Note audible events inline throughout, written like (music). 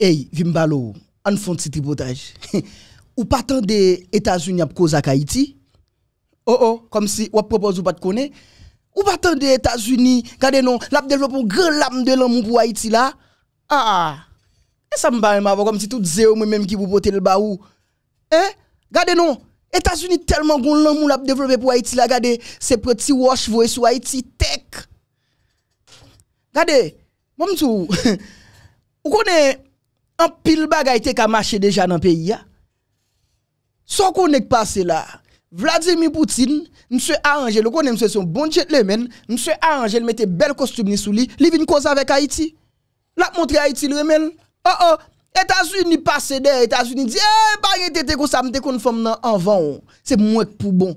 Ey, vi mbalo, an fon ti tripotaj. (laughs) Ou patan de Etats-Unis ap kozak Haiti? Oh oh, kom si wap propos ou pat kone? Ou patan de Etats-Unis, gade non, lap devlop ou glap mde loun moun kou Haiti la? Ah ah, e sa mbal mavo kom ti tout ze ou mwen menm ki pou pote lba ou. Eh, gade non, Etats-Unis telman goun loun moun lap devlop e pou Haiti la, gade, se preti wash vwe sou Haiti, tek. Gade, mbom sou, (laughs) ou kone... en pile bagaille qui ka marché déjà dans le pays. Sans qu'on est passé là, Vladimir Poutine, monsieur arrangé, le connaît, monsieur son bon gentleman, monsieur arrangé, il mettait bel costume ni sous lui, il vient cause avec Haïti. La montré Haïti le même Oh oh, États-Unis passé des États-Unis disent, eh, pas yon tete comme ça, m'te kon femme nan avant. C'est moins que pour bon.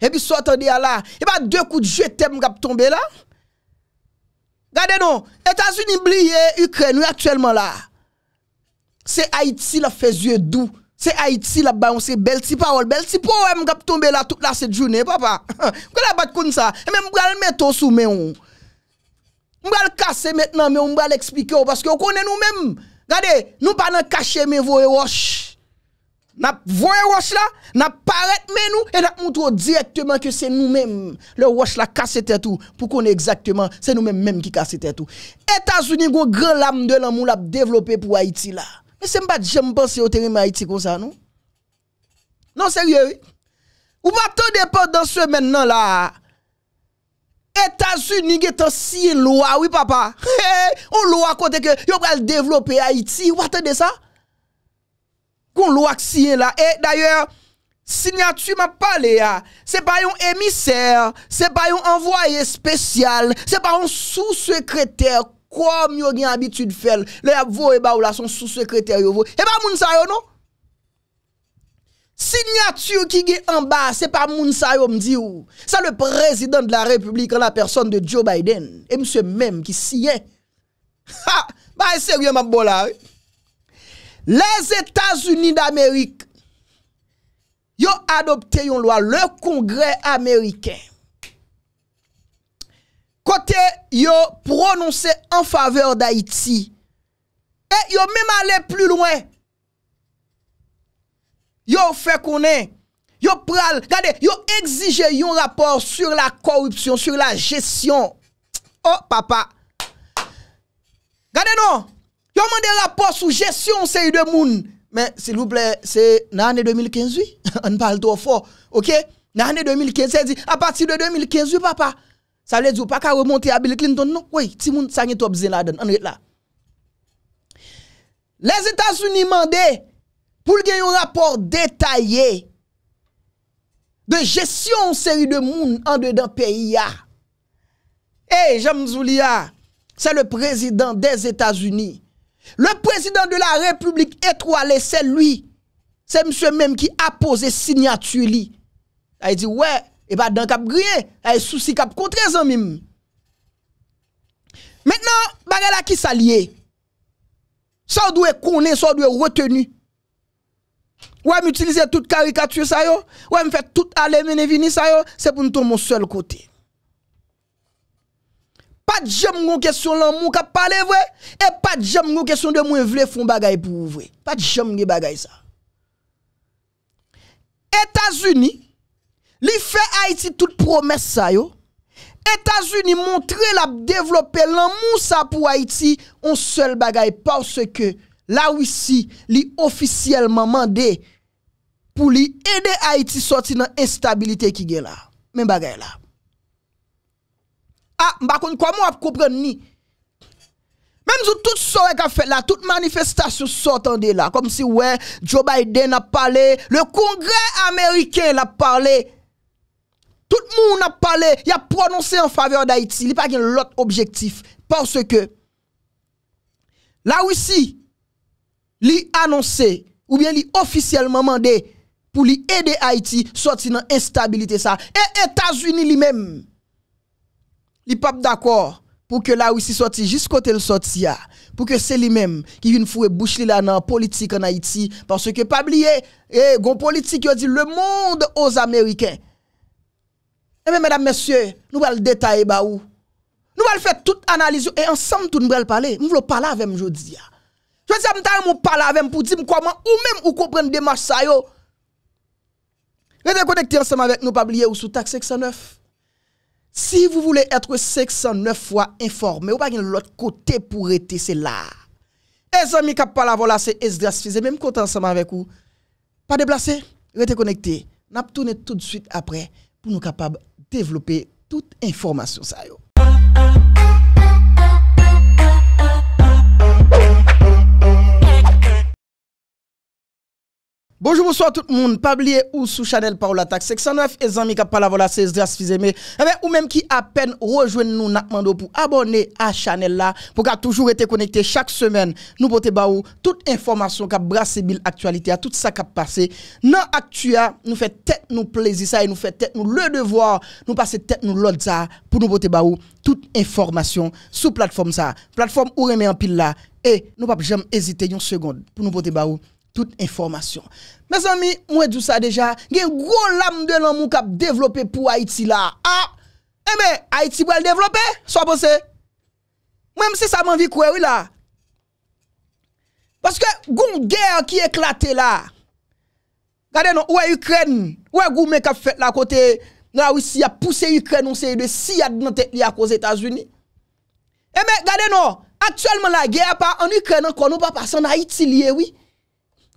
Et puis, soit à là, et eh pas ben, deux coups de jeté t'aime qui tombé là. Gade nou, Etasyen i bliye Ukren ou aktuelman la Se Haiti la fezye dou Se Haiti la bayon se bel ti paol Bel ti po ou e mga ptombe la tout la set jouni papa Mwen apat kon sa Emen mga l meto sou men ou Mga l kase metnan men ou Mga l eksplike ou Paske ou konen ou men Gade, nou pa nan kache men vou e wosh n'a voyé roche là, n'a paraît mais nous et n'a montre directement que c'est nous-mêmes le roche là cassé tout pour qu'on exactement c'est nous-mêmes même qui cassé tout. États-Unis gon grand lame de l'amour l'a développé pour Haïti là. Mais c'est pas j'aime penser au terrain Haïti comme ça non. Non sérieux. Ou pas attendre pendant ce maintenant là. États-Unis est en si loi oui papa. (laughs) on loi côté que yo va développer Haïti, ou attendez ça? qu'on loi là et d'ailleurs signature m'a parlé ah. c'est pas un émissaire c'est pas un envoyé spécial c'est pas un sous-secrétaire comme yo gen habitude faire le a et ba ou la son sous-secrétaire yo et pas eh moun sa yo non signature qui est en bas, c'est pas Mounsa me ou. C'est le président de la République en la personne de Joe Biden. Et monsieur même qui signe. Ha! Bah, sérieux, ma bola. Les États-Unis d'Amérique, Yo ont adopté une loi, le Congrès américain. Côté, ils ont prononcé en faveur d'Haïti. Et ils même allé plus loin. Ils ont fait qu'on Yo pral, regardez, exige un rapport sur la corruption, sur la gestion. Oh, papa. Regardez non. Comment des rapport sur gestion série de moun. Mais s'il vous plaît, c'est l'année 2015, oui. (laughs) On parle trop fort. OK? l'année 2015, c'est à partir de 2015, papa. Ça veut dire pas qu'à remonter à Bill Clinton, non? Oui, si moun ça On est là. Les États-Unis demandé pour gagner un rapport détaillé de gestion série de moun en dedans pays. Eh, hey, James Zoulia, c'est le président des États-Unis le président de la République étoilé, c'est lui. C'est monsieur même qui a posé signature Il dit ouais, et pas bah, dans cap grillé, il a souci cap contre zanmim. Maintenant, bagala qui s'allie. Ça doit être, ça doit retenu. Ouais, m'utiliser toute caricature ça yo, ouais, me fait tout aller vini venir ça yo, c'est pour nous tomber seul côté. pa di jem ngon kesyon lan moun ka pale vwe, e pa di jem ngon kesyon de mwen vle foun bagay pou vwe. Pa di jem gen bagay sa. Etas Uni, li fe Haiti tout promes sa yo, Etas Uni montre la devlope lan moun sa pou Haiti, ou selle bagay, parce ke la wisi li ofisiyelman mande pou li ede Haiti soti nan instabilite ki gen la. Men bagay la. Ah, Mbakoun kwa moun ap koupren ni. Men zo tout sorèk ap fè la, tout manifestasyon sortan de la, kom si wè, Joe Biden ap pale, le kongre Ameriken ap pale, tout moun ap pale, ya prononse en faveur d'Haiti, li pa gen lot objektif, porsè ke, la wisi, li anonse, ou bien li ofisyelman mande, pou li ede Haiti, sorti nan instabilite sa, et Etats-Unis li mèm, li pas d'accord pour que la Russie sorte jusqu'au côté le sorti pour que c'est lui-même qui vienne fouer bouche là dans politique en Haïti parce que pas oublier eh gon politique dit le monde aux américains Eh bien, mesdames messieurs nous allons détailler ba nous allons faire toute analyse et ensemble tout nous allons parler nous voulons parler avec aujourd'hui. je dis à mon parler avec pour dire comment ou même ou comprendre démarche ça yo Restez connectés ensemble avec nous, pas ou sous taxe 609. Si vou voulè etre wè 609 fwa informè, wè bagèn lòt kote pou rete se la. E zami kap pa la volase, e zgrasfize, mèm kontan seman vek ou. Pa deplase, rete konekte. Nap toune tout de suite apre pou nou kapab developè tout informasyon sa yo. Bonjour, bonsoir tout le monde. Pas oublier ou sous Chanel Paola taxe 609 et amis qui parlent voilà, c'est Fizeme. ou même qui à peine rejoignent nous, n'a pour abonner à Chanel là, pour qu'à toujours été connecté chaque semaine. Nous avoir baou toute information qui brassé bill actualité à tout ça qui passé. Non actua, ah, nous fait tête nous plaisir ça et nous fait tête nous le devoir, nous passer tête nous l'autre ça pour nous pote baou toute information sous plateforme ça. Plateforme ou remet en pile là et nous pas jamais hésiter une seconde pour nous pote baou toute information. Mes amis, moi dis ça déjà, il y un gros lame de l'homme qui développé pour Haïti là. Ah, eh ben, Haïti va le développer, soit pensé. Même si ça m'envie quoi oui là. Parce que une guerre qui éclate là. Regardez non, est Ukraine, ouais vous qui fait la côté la Russie a poussé Ukraine on sait de si dans tête li à cause États-Unis. Eh bien, regardez non, actuellement la guerre pas en Ukraine encore nous pas passer en Haïti lié oui.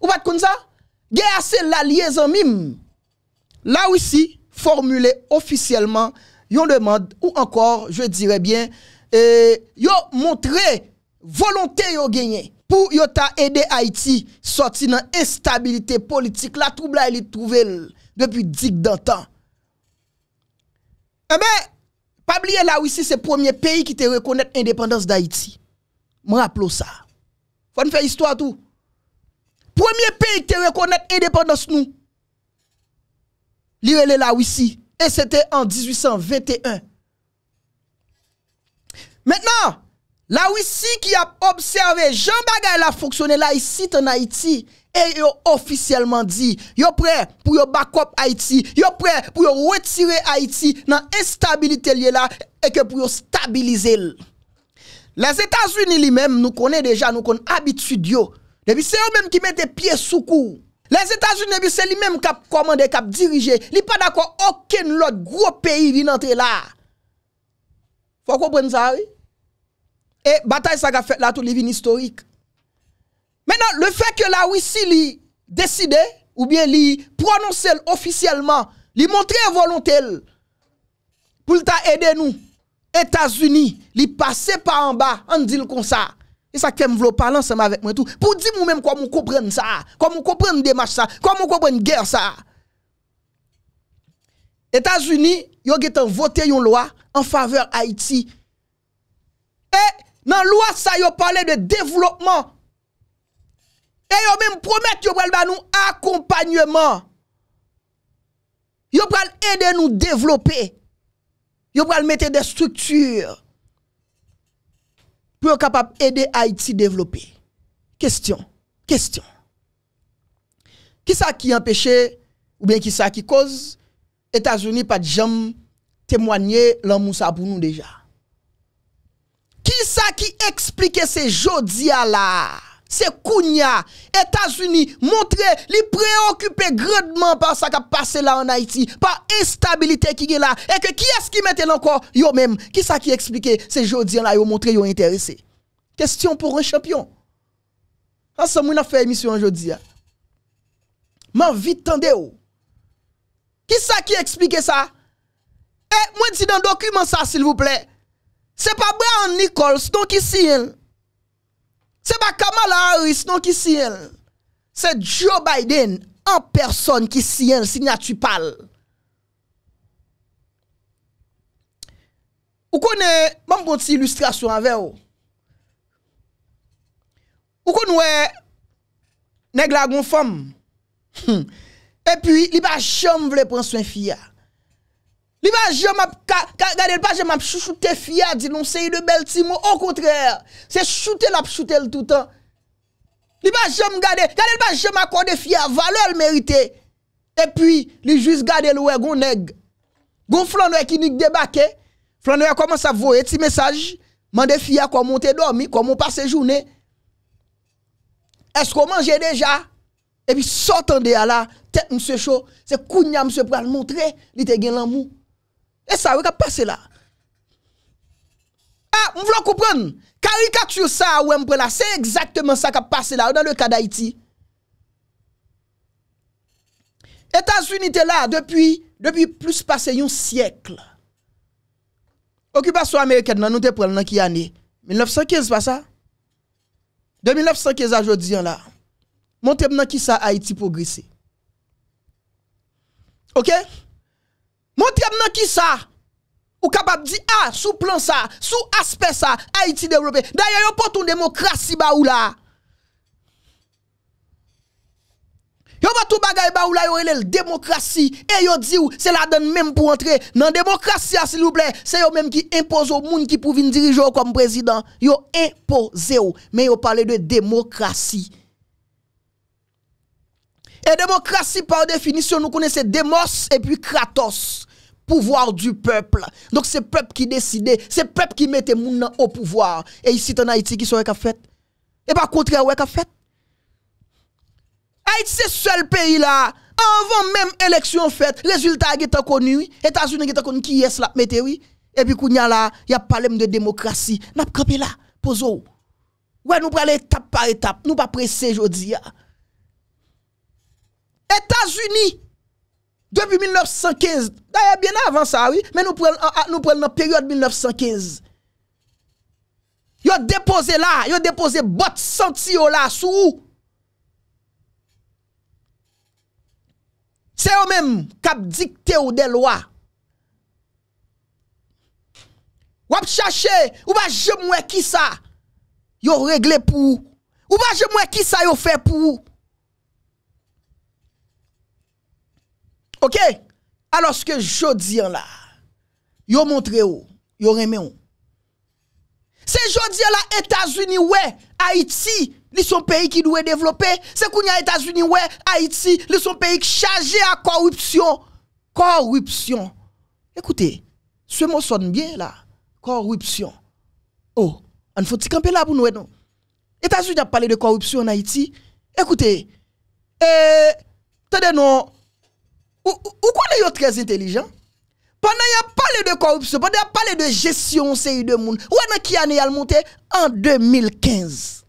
Ou pas comme ça la liaison mime. Là aussi, formuler officiellement yon demande ou encore, je dirais bien, euh, yon montre volonté yon gagné pour yon ta aider Haïti sorti dans instabilité politique, la trouble a été trouvé depuis dix d'antan. Eh ben, pas oublier là aussi, c'est le premier pays qui te reconnaît l'indépendance d'Haïti. Je rappelle ça. Faut faire histoire tout. Premier pays qui reconnaît l'indépendance nous. est là ici. Et c'était en 1821. Maintenant, la Russie qui a observé Jean Bagay a fonctionné là ici en Haïti et a officiellement dit yo prêt pour yo back up Haïti, yo prêt pour yo retirer Haïti dans l'instabilité là et que pour stabiliser. Les États-Unis lui-même nous connaît déjà nous connaît habitude depuis c'est eux-mêmes qui mettent pieds sous cou. Les États-Unis, c'est lui-même qui a commandé, qui a dirigé. Il sont pas d'accord aucun autre gros pays qui entrer là. Faut comprendre ça, oui. Et bataille ça a fait là tout les historique. Maintenant, le fait que la Russie décide ou bien li prononce officiellement, lui montre volonté pour aider nous. États-Unis, ils passer par en bas, on dit comme ça. E sa kem vlo palan seman vek mwen tou. Pou di moun menm kwa moun koupren sa. Kwa moun koupren demach sa. Kwa moun koupren ger sa. Etas Uni, yo getan vote yon loa an faveur Haiti. E nan loa sa yo pale de devlopman. E yo menm promet yo prel ban nou akompanyeman. Yo prel ede nou devlope. Yo prel mette de strukture. pour capable aider Haïti développer. Question, question. Qui ça qui empêche ou bien qui ça qui cause États-Unis pas de jamais témoigner l'amour ça pour nous déjà. Qui ça qui explique ces jodia là? c'est Kounia. États-Unis montrer les préoccupés grandement par ce qui a passé là en Haïti, par l'instabilité qui est là. Et que qui est-ce qui mettait encore Yo même. Qui ça qui explique ces jodi là, yo montré, yo intéressé. Question pour un champion. Ensemble, on a fait émission aujourd'hui. Hein. vie vite tendez Qui ça qui explique ça? Eh, moi, dis dans le document ça, s'il vous plaît. C'est pas Brian Nichols, donc ici, hein. Se ba Kamala Harris nou ki siyen, se Joe Biden an person ki siyen si natu pal. Ou konen, bon man konti ilustrasyon anve yo. Ou konen we, neg la gonfom. Hmm. E pi li ba chanm vle pranswen fiyan. Li L'image, je pas, je m'a chouchouté fier, dit non, c'est de belle timo, Au contraire, c'est shooter la le tout le temps. L'image, je gardé, gardé pas, je de fier, valeur méritée. Et puis, li juste garder le ouais, gon nèg. Gon flaneur qui nique débarqué. comment commence à voyer petit message. Mande fier comment monter dormi, comment passer journée. Est-ce qu'on mange déjà? Et puis, sortant de là, tête monsieur chaud, c'est kounya monsieur pour le montrer, li te gen l'amour. Et ça, vous passé là. Ah, vous voulez comprendre? Caricature ça, ou là, c'est exactement ça qui a passé là, dans le cas d'Haïti. États-Unis étaient là depuis, depuis plus passé un siècle. Occupation américaine, nous te prenons dans qui année? 1915, pas ça? De 1915 à aujourd'hui, hein, là. Montez dans qui ça Haïti progresser. Ok? Montrez moi qui ça ou capable dire ah sous plan ça sous aspect ça Haïti développé d'ailleurs yon pas une démocratie ba ou pas tout bagay ba ou la démocratie et yo dit c'est la donne même pour entrer dans démocratie ah, s'il vous plaît c'est yo même qui impose au monde qui pour venir diriger comme président yo impose ou mais yo parle de démocratie et démocratie, par définition, nous connaissons Demos et puis Kratos. Pouvoir du peuple. Donc c'est le peuple qui décide, c'est le peuple qui mettait moun au pouvoir. Et ici en Haïti qui sont fait. Et par contraire, a fait. Haïti c'est le seul pays là. Avant même élection faite, résultat qui est connu, États-Unis qui est connu qui est la mette oui. Et puis kounya là, y a parlé de démocratie. Nous pas là, Pose-vous. Ouais, nous prenons étape par étape, nous pas pressé aujourd'hui. Etats-Uni 2015 Daya bien avan sa oui Men nou pren nan periode 1915 Yo depose la Yo depose bot senti yo la Sou ou Se yo menm kap dikte ou de lwa Wap chache ou ba jemwe ki sa Yo regle pou ou Ou ba jemwe ki sa yo fe pou ou OK Alors ce que je dis là, yo montré ou, yo remè ou. C'est jodi là États-Unis ouais, Haïti, ils sont pays qui doivent développer, c'est a États-Unis ouais, Haïti, ils sont pays chargés à corruption. Corruption. Écoutez, ce mot sonne bien là, corruption. Oh, on faut camper là pour nous non. États-Unis a parlé de corruption en Haïti. Écoutez, euh, des non ou, quoi est très intelligent? Pendant y a parlé de corruption, pendant y a parlé de gestion, série de monde. Ou en qui a monté? En 2015.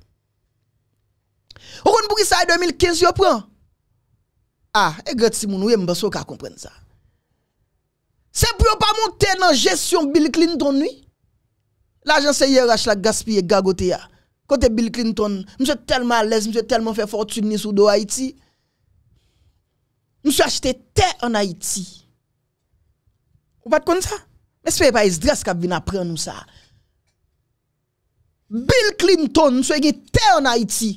Ou qu'on pour ça en 2015 yo prend? Ah, et gars si moun ou m'ba si ka comprendre ça. C'est pour pas monter dans gestion Bill Clinton nuit. L'agence IRH la gaspiller gagoté Côté Bill Clinton, monsieur tellement à l'aise, monsieur tellement fait fortune sous Haïti. Nou sou achete te an Haiti. Ou pat kon sa? Mè se fèy pa es dras kap vin apren nou sa. Bill Clinton sou ege te an Haiti.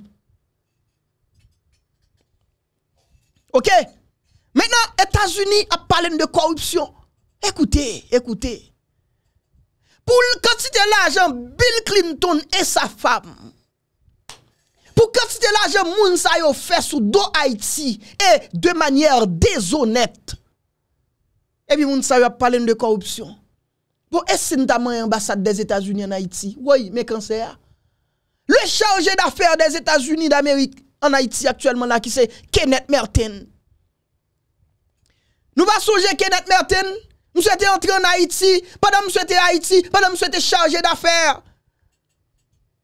Ok? Mè nan Etats-Unis ap pale n de korupsyon. Ekoutè, ekoutè. Pou l'kantite l'ajan, Bill Clinton e sa fam. Pou katite la jem moun sa yo fè sou do Haïti e de manyèr dézonèt. Ebi moun sa yo palen de korupsyon. Pou bon, esen ta man y embassade des Etats-Unis en Haïti. Woy, me kansè ya. Le chanje d'affèr des Etats-Unis d'Amérique en Haïti aktuellement la ki se Kenneth Merton. Nou va souje Kenneth Merton. Mous se te entri en Haïti. Pa da mous se te Haïti. Pa da mous se te chanje d'affèr.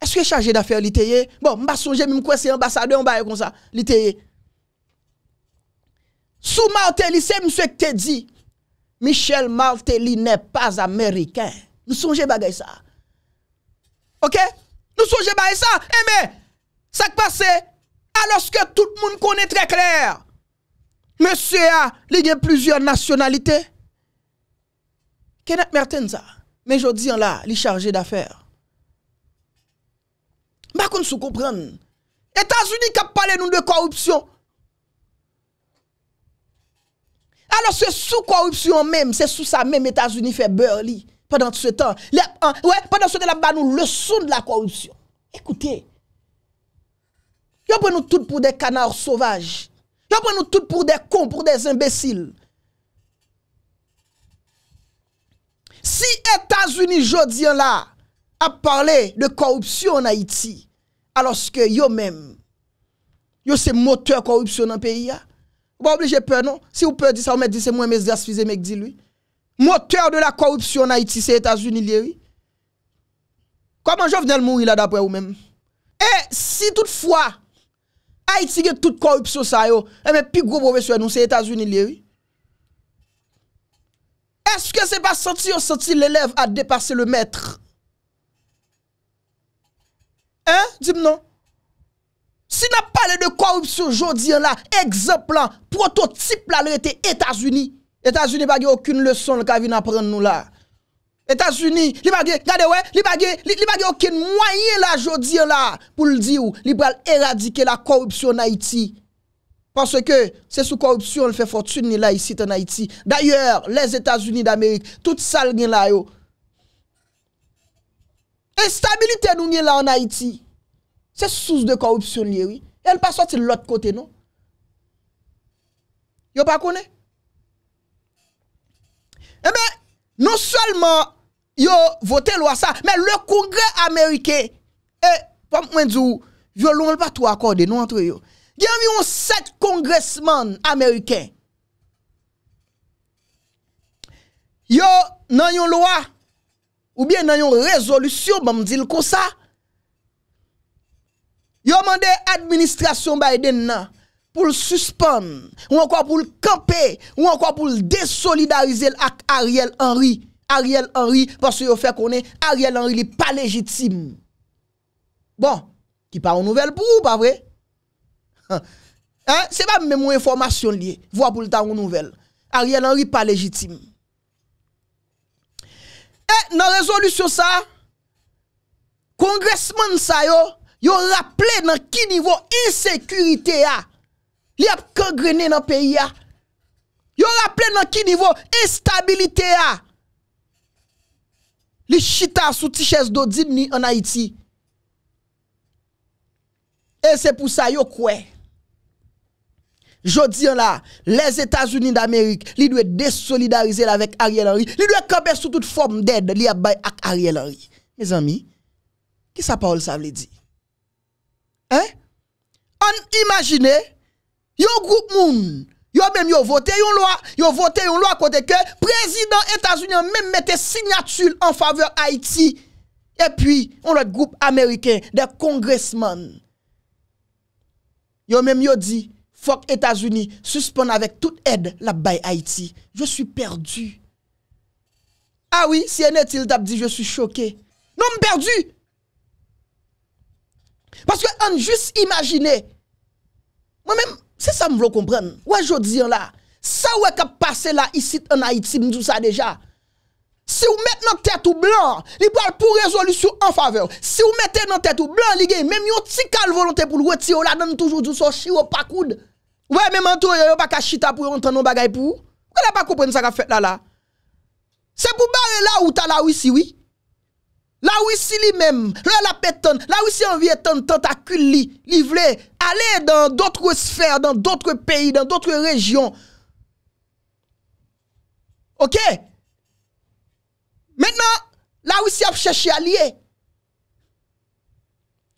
Est-ce que chargé d'affaires l'ITE Bon, m'a songé même quoi c'est ambassadeur en bas comme ça, l'ITE. Sous Martelly, c'est monsieur qui te dit Michel Martelly n'est pas américain. Nous songez bagay ça. OK Nous songez bagay ça. Eh mais ça qui passe alors que tout le monde connaît très clair. Monsieur a, il y a plusieurs nationalités. Kenneth ça? mais je dis là, il est chargé d'affaires. Bakoun sou kompren. Etats-Unis kap pale nou de korupsyon. Alors se sou korupsyon menm, se sou sa menm Etats-Unis fe berli pendant se tan. Pendant se tan la ban nou le son de la korupsyon. Ekouten. Yon pou nou tout pou de kanar sauvage. Yon pou nou tout pou de kon, pou de imbesil. Si Etats-Unis jodi an la, a parle de korupsyon an Haiti, alos ke yo men, yo se moteur korupsyon an peyi ya, ou pa oblije pe non, si ou pe di sa ou men di se mwen me zazfize mek di lui, moteur de la korupsyon an Haiti se Etats-Unis liye oui, koman jo vnen l mou ila dapwe ou eh, men, e si toutfwa, Haiti gen tout korupsyon sa yo, e eh, men pi gobo ve sou an nou se Etats-Unis liye oui, eske se pa santi ou santi l elev a depase le metre, Hein? Dis-moi non. Si n'a parlé de corruption aujourd'hui là, exemple prototype l'a était États-Unis. États-Unis pas aucune leçon le vient apprendre nous là. États-Unis, li pas regardez ouais, li aucun moyen là jodi là pour le dire, li va éradiquer la corruption en Haïti. Parce que c'est sous corruption le fait fortune là ici en Haïti. D'ailleurs, les États-Unis d'Amérique, tout ça là yo, E stabilite nou nye la an Haiti, se sous de korupsyon liye wi, el pa soti l ot kote nou. Yo pa kone? Ebe, eh nou solman yo vote lwa sa, men le kongre Amerike, e, pwem mwen dzi ou, yo loun l pa tou akorde nou antre yo, gen mi yon set kongresman Amerike, yo nan yon lwa, Ou bien nan yon rezolusyon mam di l kosa. Yo mande administrasyon Biden nan pou l suspon. Ou an kwa pou l kampe. Ou an kwa pou l desolidarize l ak Ariel Henry. Ariel Henry. Pas yo fe konen Ariel Henry li pa legitime. Bon. Ki pa roun nouvel pou ou pa vre? (laughs) Se pa mwen mwen informasyon li. Vwa pou l ta roun nouvel. Ariel Henry pa legitime. Na rezolusyon sa, kongresman sa yo, yo raple nan ki nivou insekurite ya, li ap kongrene nan peyi ya, yo raple nan ki nivou instabilite ya, li shita sou tiches do din ni anayiti. E se pou sa yo kwey. Jodi là, les États-Unis d'Amérique, ils doivent désolidariser avec Ariel Henry. Ils doivent camper sous toute forme d'aide liée à Ariel Henry. Mes amis, qui sa parole ça veut dire Hein On imagine un groupe moun yon même yon voté yon loi, yon voté yon loi côté que président États-Unis même mette signature en faveur Haïti. Et puis on l'autre groupe américain des congressmen. Yon même yon dit Fok Etasuni suspon avèk tout ed la baye Haiti. Je suis perdu. Awi, ah si en etil tap di, je suis choké. Non, me perdu. Paske an jis imagine. Mwen men, se sa m vlo kompren. Waj yo diyan la, sa wè kap pase la isit an Haiti, mi dousa deja. Si ou met nan tet ou blan, li pou al pou rezolus yo an fave. Si ou met nan tet ou blan, li gen, men mi yo ti kal volante pou lwe ti yo la dan toujou douso, shi yo pakoud. Ouais, même en tout, a pas pou chita pour entendre nos ou. pour. n'avez pas comprendre ça qu'a fait là là? C'est pour barrer là où t'as là si oui. La où si lui-même, là la pétonne, là où si envie ton tentacule li, li vle, aller dans d'autres sphères, dans d'autres pays, dans d'autres régions. OK? Maintenant, la où si a cherché allié.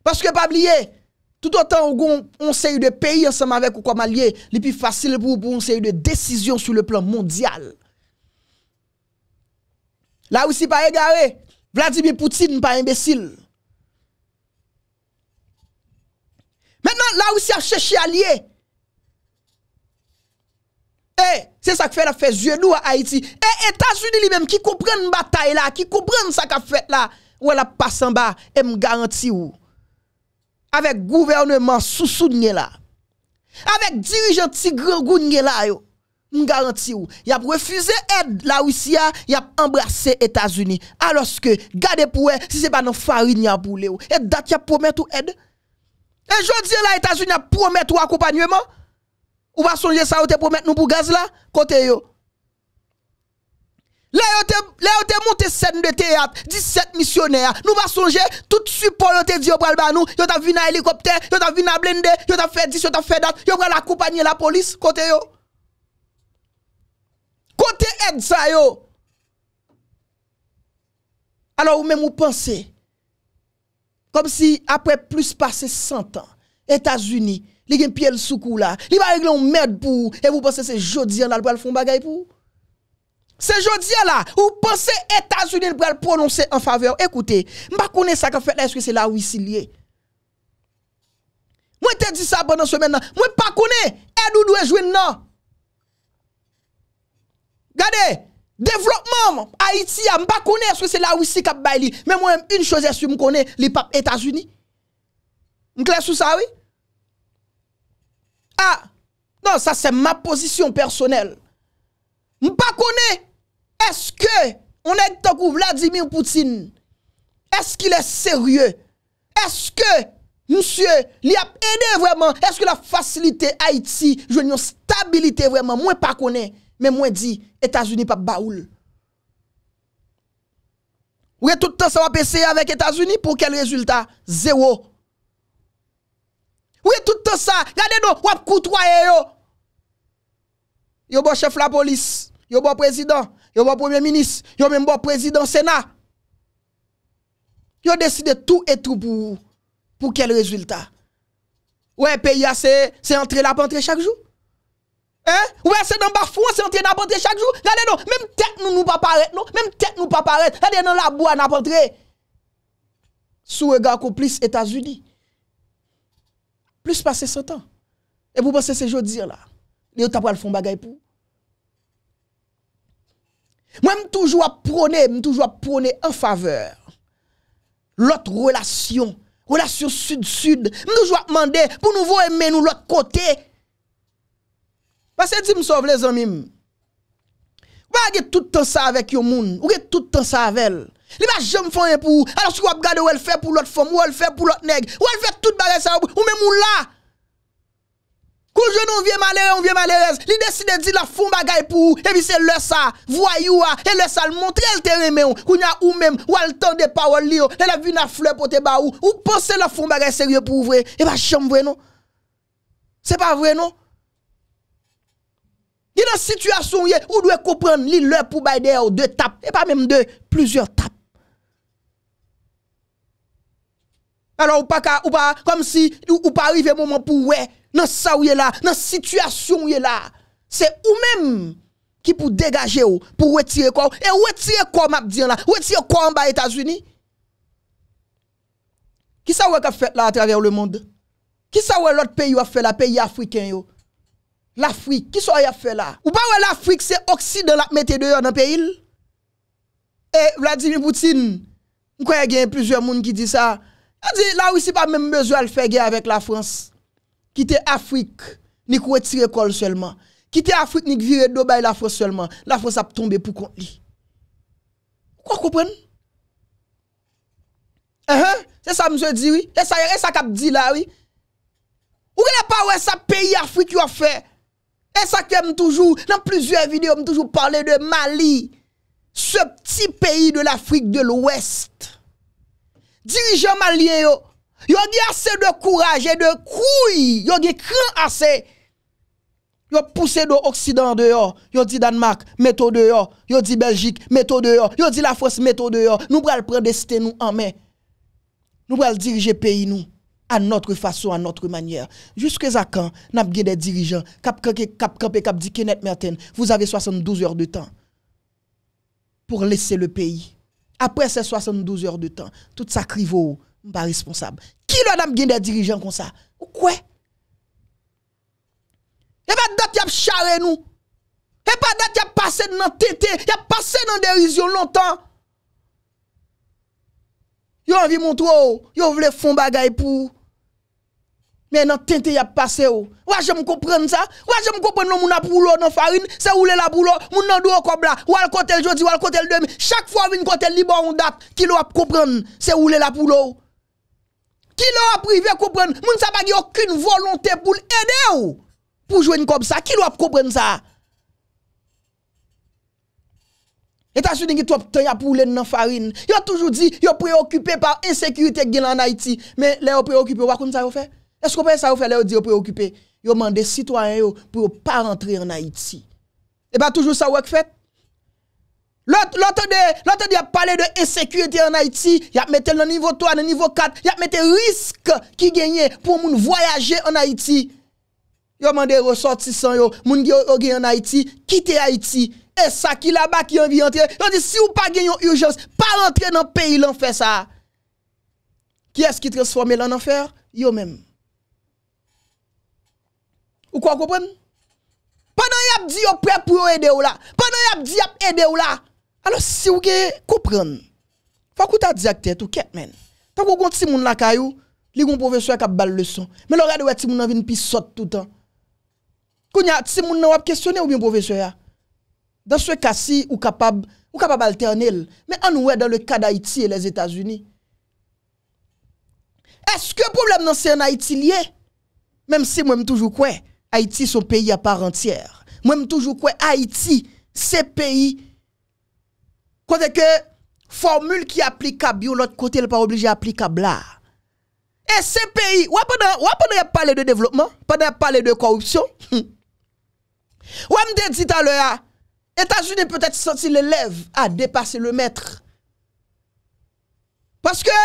Parce que pas oublier, tout an tan ou goun, on se yu de peyi an seman vek ou koma liye, li pi fasil pou ou pou, on se yu de desisyon sou le plan mondyal. La ou si pa e gare, Vladimir Poutine pa imbesil. Menan, la eh, ou si a cheshi a liye, e, se sak fe la fe zyenou a Haiti, e, etajouni li mem, ki kouprenn batay la, ki kouprenn sak a fet la, ou la pasan ba, e m garanti ou. Awek gouvernement sou sou nye la. Awek dirijent si gre goun nye la yo. M garanti yo. Yap refuze ed la ou si ya yap embrase Etasuni. A loske gade pou e si se pa nan fari nye apoule yo. Et dat yap promet ou ed. E jodi la Etasuni ap promet ou akopanywe mo. Ou va sonje sa ou te promet nou pou gaz la kote yo. Là, ils te monté scène de théâtre, 17 missionnaires. Nous va songer, tout support, suite te dit, ils pral nous, ils t'a vu un hélicoptère, ils t'a vu un blende, ils t'a fait 10, ils t'a fait date, ils pral accompagner la police, côté yo. Côté aide ça yo. Alors, ou même vous pensez, comme si après plus passer 100 ans, États-Unis, les gen pièlent sous cou là, ils va régler un merde pour, et vous pensez c'est jodi, on a le font bagay pour. Se jodia la, ou pense Etasunil pou el prononse en faveur. Ekoute, mba kone sa ka fete la eske se la wisi liye. Mwen te di sa banan semen nan, mwen pa kone, el ou lue jwen nan. Gade, devlopman, Haiti, mba kone eske se la wisi kap bayli. Men mwen yon chose eske mwen kone, li pap Etasunil. Mwen klesou sa, oui? Ah, nan sa se ma posisyon personel. Mpa kone, eske, onèk to kou Vladimir Poutine, eske ilè seryè, eske, msye, li ap enè vwèman, eske la fasilite Haiti, jwen yon stabilite vwèman, mwen pa kone, men mwen di, Etats-Unis pa baoul. Ouye tout te sa wap eseye avèk Etats-Unis pou kel rezultat? Zewo. Ouye tout te sa, gade nou, wap kout waye yo. Yo bo chef la polis, yo bon président, yo bon premier ministre, yo même bon président Sénat. Yo décide tout et tout pour pour quel résultat. Ouais, pays c'est c'est entrer la pour chaque jour. Hein? Ouais, c'est dans bas c'est entrer la pour chaque jour. Regardez non, même tête nous nous pas paraître non, même tête nous pas paraître. Regardez dans la boîte n'a pas entrer. Sous regard complice États-Unis. Plus passer son temps Et vous pensez ce jour là. Les t'a pas le fond bagaille pour moi, je toujours à prôner, toujours à en faveur. L'autre relation, relation sud-sud, je toujours demandé pour nous voir aimer nous l'autre côté. Parce que si me sauve les amis, pas tout le temps ça avec vous, vous ou tout le temps ça avec elle. Il va jamais faire pour alors si vous regardez où elle fait pour l'autre femme, ou elle fait pour l'autre nègre, où elle fait toute bagarre ça ou même où là, Kou jenon ah. oh. ou vie malere, ou vie malerez, li deside oh. di la oh. fon bagay eh non? non? pou ou, e vi se lè sa, voyou a, e lè sa l'montre el terimè ou, kou nya ou mèm, ou al ton de pawol li ou, e la vi na fle potè ba ou, ou posè la fon bagay serye pou ou vwe, e pa chanm vwe nou? Se pa vwe nou? Di nan situasyon ou ye, ou dwe koupren li lè pou bayde ou, de tap, e pa mèm de, plujer tap. Alo ou pa ka, ou pa, kom si, ou pa arrive mouman pou wè, nan sa ou ye la, nan sityasyon ou ye la, se ou menm ki pou degaje ou, pou wetire kon, e wetire kon map diyan la, wetire kon ba Etaswini. Ki sa wè ka fè la atrever ou le moun de? Ki sa wè l'ot peyi ou a fè la, peyi Afriken yo? L'Afrik, ki sa wè a fè la? Ou pa wè l'Afrik se Occident la mette de yo nan peyil? E Vladimir Poutine, mkoye gen plusieurs moun ki di sa, a di la ou si pa menm mezo al fè gen avèk la Frans. Kite Afrik, nik wè tire kol selman. Kite Afrik, nik vire Dobaï la fòs selman. La fòs ap tombe pou kont li. Kwa koupen? Eh, eh, se sa mse di? E sa kap di la? Ou genè pa wè sa peyi Afrik yo fè? E sa kem toujou, nan plizye videyo, m toujou parle de Mali. Se pti peyi de l'Afrik de l'Ouest. Dirijen Mali en yo. Yo gen assez de courage et de couille. Yo gen cran assez. Yo poussé de Occident dehors. Yo dit Danemark, mettez dehors. Yo dit Belgique, mettez dehors. Yo dit la France, mettez dehors. Nous pral prendre destin nous en main. Nous pral diriger pays nous à notre façon, à notre manière. Jusque Jusqu'à quand nous avons des dirigeants cap cap cap dit Kenneth Merten, vous avez 72 heures de temps pour laisser le pays. Après ces 72 heures de temps, tout ça haut. M pa responsable. Ki lwa nam gen de dirijen kon sa? Ou kwe? E pa dat yap chare nou? E pa dat yap pase nan tente? Yap pase nan derizyon lontan? Yo anvi montre ou? Yo vle fon bagay pou? Men nan tente yap pase ou? Wajem m kopren sa? Wajem m kopren nou moun ap woulou nan farin? Se woulé la woulou? Moun nan dou wakobla? Wal kotel jodi? Wal kotel demi? Chak fwa moun kotel liba bon wou dat? Ki lwa ap kopren? Se woulé la woulou? Qui l'a privé comprendre ne sa pas aucune volonté pour aider ou pour jouer comme ça. Qui l'a comprendre ça États-Unis qui trop temps pour les dans farine. Yo toujours dit yo préoccupé par insécurité a en Haïti, mais les préoccupé vois comme ça yo fait Est-ce qu'on peut ça yo fait les dit préoccupé Yo mandé citoyens pour pour pas rentrer en Haïti. Et pas toujours ça ou fait L'autre a parlé de insécurité en Haïti, y a le niveau 3, le niveau 4, y a mis risque qui gagne pour moun voyager en Haïti. Yo mandé ressortissant yo, moun qui en Haïti, quitte Haïti. Et ça qui là-bas qui envie entrer. Yo dit si ou pas gagné urgence, pas rentrer dans le pays, l'enfer fait ça. Qui est-ce qui transforme l'enfer Yo même. Ou quoi comprendre? Pendant y a dit yo prêt pour aider ou là. Pendant y a dit y a aider ou là. Alors si vous comprenez, faut que tu dites tout quête men. Tant qu'on petit moun la caillou, li gon professeur qui bal leçon. Mais le regarde ti que vous avez pi saute tout temps. Quand y a ti moun nan wap questionner ou bien professeur Dans ce cas-ci, ou capable ou capable alternel. Mais en ouais dans le cas d'Haïti et les États-Unis. Est-ce que le problème c'est en Haïti lié Même si moi toujours quoi, Haïti son pays à part entière. Moi toujours quoi, Haïti c'est pays Foteke, formule ki aplikab yo, lote kote le pa oblige aplikab la. E se peyi, wap ane yap pale de devlopman, wap ane yap pale de korupsyon. Wap mde dit alo ya, etajouni peutet senti le lev a depase le metre. Paske,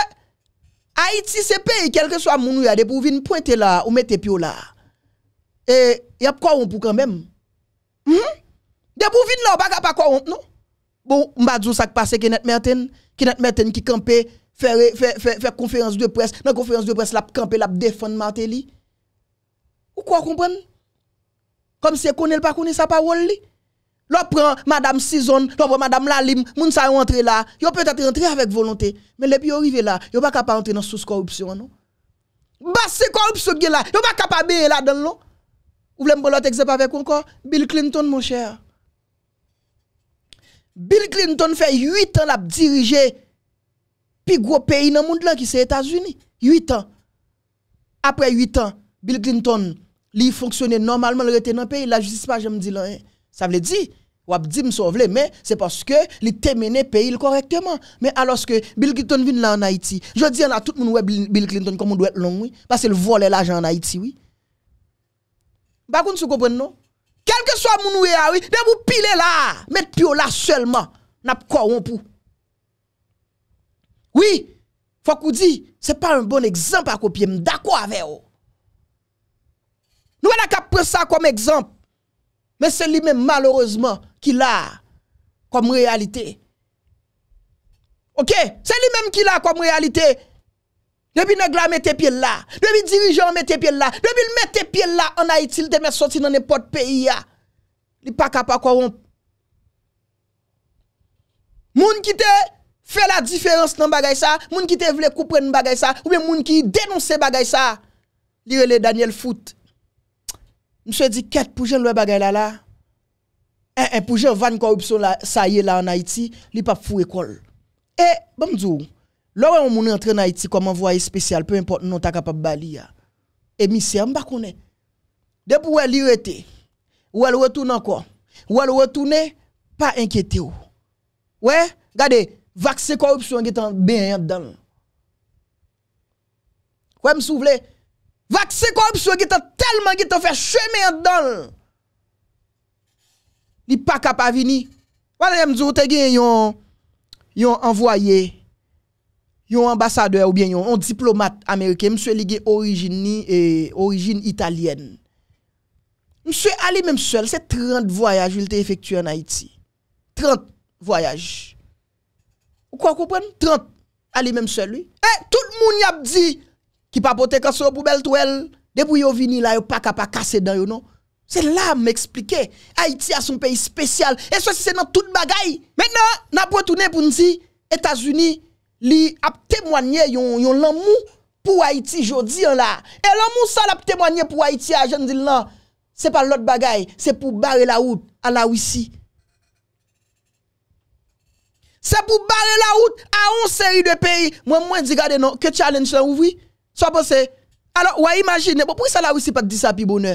Haiti se peyi, kelke swa mounou ya, de pou vin pwente la ou mette pyo la. E yap kwa woun pou kwen menm. De pou vin la ou baka pa kwa woun pou nou. Bon, mbadjou sak pase kinet merten, kinet merten ki kampe, fe konferans de pres, nan konferans de pres la pe kampe la pe defon mante li. Ou kwa kompren? Kom se konel pa konel sa parol li. Lò pren madame Sison, lò pren madame Lalim, moun sa yon entre la, yon pe tate entre avèk volontè. Men lèp yon rive la, yon baka pa entre nan sous korupsyon nou. Bas se korupsyon gè la, yon baka pa beye la den nou. Ou vle mbo lò texèp avèk ankon, Bill Clinton moun chèr. Bill Clinton fait 8 ans la diriger plus gros pays dans le monde là qui c'est États-Unis. 8 ans. Après 8 ans, Bill Clinton, il fonctionnait normalement, le était dans le pays, la justice pas j'aime dire hein. Ça veut dire ou ap mais c'est parce que li le pays correctement. Mais alors que Bill Clinton vient là en Haïti, je dis à tout le monde Bill Clinton comme on doit être long, oui, parce qu'il vole l'argent en Haïti, oui. Bah, vous comprenez, non? kelke so a moun ou ah e awi, de moun pile la, mette pi ou la selman, nap kwa ou pou. Oui, fwa kou di, se pa un bon ekzamp a kopye, mdakwa ave ou. Nou an a kap pre sa kom ekzamp, men se li men maloureseman, ki la, kom realite. Ok, se li men ki la kom realite, e, Lè bi negla mè te piè la, lè bi dirijan mè te piè la, lè bi lè mè te piè la anayiti lè te mè soti nan epote peyi ya. Li pa kapakoron. Moun ki te fè la diferans nan bagay sa, moun ki te vle koupren nan bagay sa, oube moun ki denonsen bagay sa. Li rele Daniel Foot. Mse di ket poujè lè bagay la la. E, eh, e, eh, poujè van korupsyon sa ye la anayiti, li pa fwe kol. E, bèm djou. Lorsque on moun entre en Haïti comme envoyé spécial, peu importe non ta capable bali Émissaire m'pa connaît. Depuis où elle irrité, ou elle retourne encore, ou elle retourne pas inquiété ou. Ouais, regardez, vaccin corruption qui est bien dedans. Ouais, me souvle, vaccin corruption qui est tellement qui fait chemin dedans. Il pas capable venir. Voilà, me dit ou te gen yon yon envoyé yon ambasadeur ou bien yon, yon diplomat Amerike, mswe ligi orijini e orijin italienne. Mswe ali menm sel, se 30 voyaj vil te efektu en Haiti. 30 voyaj. Ou kwa koupen? 30 ali menm sel, lui. Eh, tout moun yap di, ki papote kansou pou bel tou el, debou yo vini la, yo pak apa kase dan yo, non? Se la m eksplike, Haiti a son peyi spesyal, e so si se nan tout bagay. Men nan, nan pou tou ne pou nzi, Etasuni, Li ap temwanyen yon lan moun pou Haiti jodi an la. E lan moun sal ap temwanyen pou Haiti a jen di lan. Se pa lot bagay. Se pou bare la wout a la wisi. Se pou bare la wout a on seri de peyi. Mwen mwen di gade nan. Ke challenge lan ouvri? So apose. Alors woy imagine. Bo pou y se la wisi pat di sa pi bonè?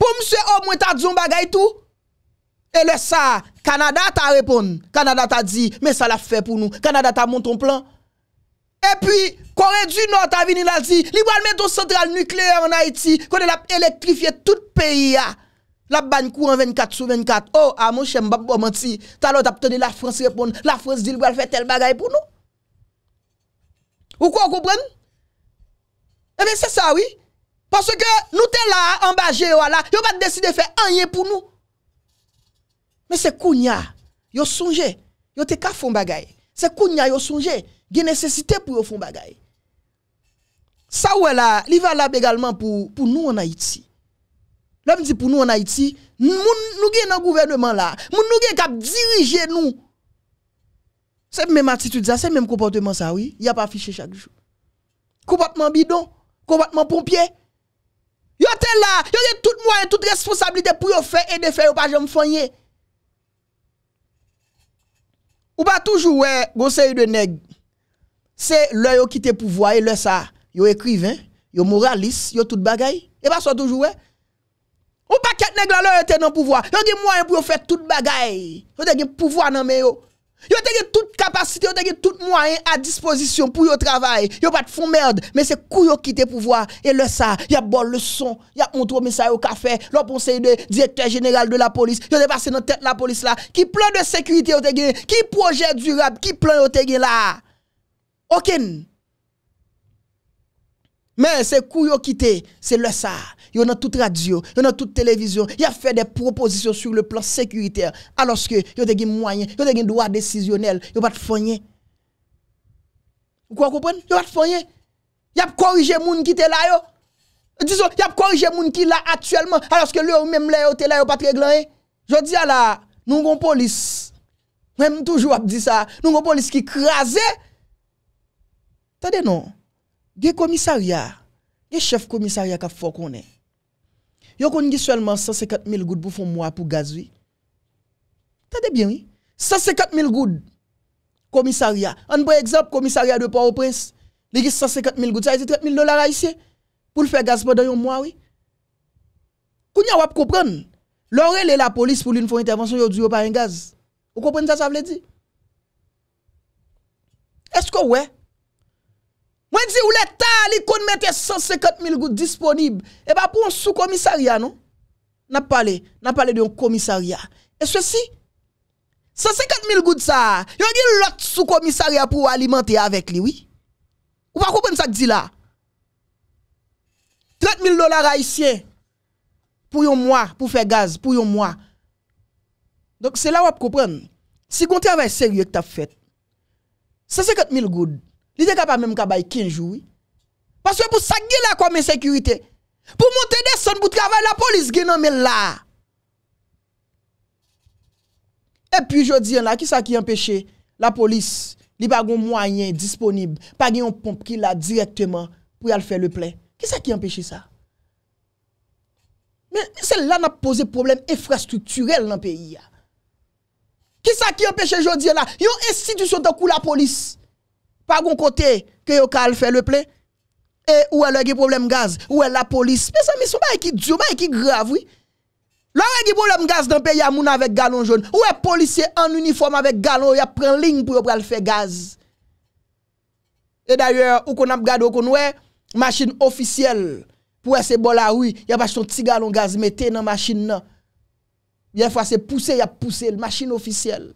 Pour monsieur, au oh, moins, t'as dit bagay tout. Et le ça, Canada t'a répondu. Canada t'a dit, mais ça l'a fait pour nous. Canada t'a monté un plan. Et puis, Corée du Nord t'a venu là dit, li met ton central centrale nucléaire en Haïti, qu'on a électrifié tout le pays. La ban courant 24 sur 24. Oh, ah mon cher, m'bap bah, menti. T'as l'autre obtenu la France répondre. La France dit, il va faire tel bagay pour nous. Ou quoi, comprenez? Eh bien, c'est ça, oui. Parce que nous sommes là, en bas, là, pas décidé de faire rien pour nous. Mais c'est Kounia, ils songé, ils te ka font bagay. C'est Kounia, a songe, il nécessité pour faire bagay. Ça voilà, là, il valable également pour, pour nous en Haïti. L'homme dit pour nous en Haïti, nous avons un gouvernement là, nous avons diriger nous. C'est même attitude ça, c'est même comportement ça, oui. Il n'y a pas affiché chaque jour. Comportement bidon, comportement pompier. Yo te la, yo gen tout mwen, tout responsabilite pou yo fe, e de fe, yo pa jom fonye. Ou pa toujou we, gose yu de neg, se lè yo ki te pouvwa, e lè sa, yo ekriven, yo moralis, yo tout bagay, e pa sou toujou we. Ou pa ket neg la lè yo te nan pouvwa, yo gen mwen pou yo fe tout bagay, yo te gen pouvwa nan men yo. Yo avez toute capacité, yo avez tout moyen à disposition pour yo travail. Yo pas de fond merde, mais c'est ont qui pour pouvoir et le ça, y a bon le son, y a montre mais ça au café, le conseil de directeur général de la police, yo passé dans tête la police là, qui plan de sécurité qui projet durable, qui plan te là. Aucun. Mais c'est qu'ils qui c'est le ça yo a toute radio, yo a toute télévision, y a fait des propositions sur le plan sécuritaire alors que yo des moyens, moyen, yo te gen droit décisionnel, yo pas de Vous comprenez Yo pas de Y a corrigé moun qui était là yo. Disons, y a corrigé gens qui là actuellement alors que lui même là yo était là yo pas réglé. Hein. Je dis à la nous avons police. Même toujours dit ça, nous avons police qui crasé. Attendez non. Des commissariats, des chefs commissariats qui qu'on yo kon gis selman 150.000 goud pou fon mwa pou gaz wè? Tade bien wè? 150.000 goud komisaria. An bè ekzap komisaria dè pou ou prens, li gis 150.000 goud, sa yè 30.000 dolar a isè pou l fè gaz pou don yon mwa wè? Kon yon wè pou koupren, lore lè la polis pou l'info-intervention yon diyo pa yon gaz. Ou koupren sa sa vle di? Esko wè? Moi dis ou l'État li 150 000 gouttes disponibles. Et pas pour un sous-commissariat, non? N'a parlé, n'a parlé d'un commissariat. Et ceci, 150 000 gouttes ça, yon gen l'autre sous-commissariat pour alimenter avec lui, oui? Ou pas comprendre ça que dit là? 30 000 dollars haïtiens pour un mois, pour faire gaz, pour un mois. Donc c'est là où vous comprenez. Si vous travail sérieux que vous avez fait, 150 000 gouttes, Li de kapa mèm kaba yi kinjoui. Paswe pou sa gè la kwa mèn sekurite. Pou montè de son pou travè la polis gè nan mè la. E pi jodi yon la, ki sa ki empèche la polis li bagon mwanyen disponib pa gen yon pomp ki la direktèman pou yal fè le plè. Ki sa ki empèche sa? Men, men se la nan pose problem efrastrukturel nan peyi ya. Ki sa ki empèche jodi yon la? Yon institusyon de kou la polis. pas bon côté que yo kal fait le plein. Et où est le problème gaz, où est la police. Mais ça mais pas qui qui grave oui. Là y a problème gaz dans pays moun avec galon jaune. ou est policier en uniforme avec galon, y a prend ligne pour le faire gaz. Et d'ailleurs, ou qu'on a regardé ou machine officielle pour ces bol là oui, y a pas son petit galon gaz mettez dans machine là. Y a fois c'est pousser, y a pousser machine officielle.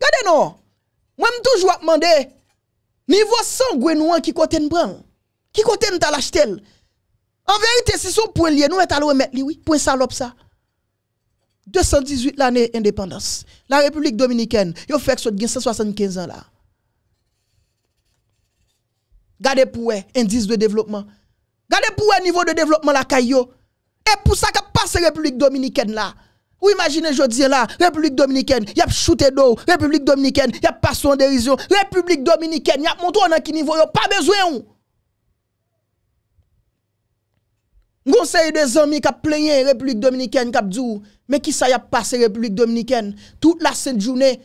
Regardez non. Moi, je toujours demandé, niveau sanguin nous, qui côté nous prend? Qui côté nous l'acheté? En vérité, si son point lié, nous est mettre remettre lui, oui, point salope ça. 218 l'année indépendance. La République dominicaine, yo fait que 175 ans là. Gardez pour indice de développement. Gardez pour niveau de développement la caillou. Et pour ça qu'a passé République dominicaine là. Ou imaginez, je dis là, République Dominicaine, y a shooté d'eau, République Dominicaine, y a passé en dérision, République Dominicaine, y a montré tour a qui niveau, y a pas besoin. Conseil des amis qui a plaigné République Dominicaine, qui a dit, mais qui ça y a passé République Dominicaine? Toute la sainte journée,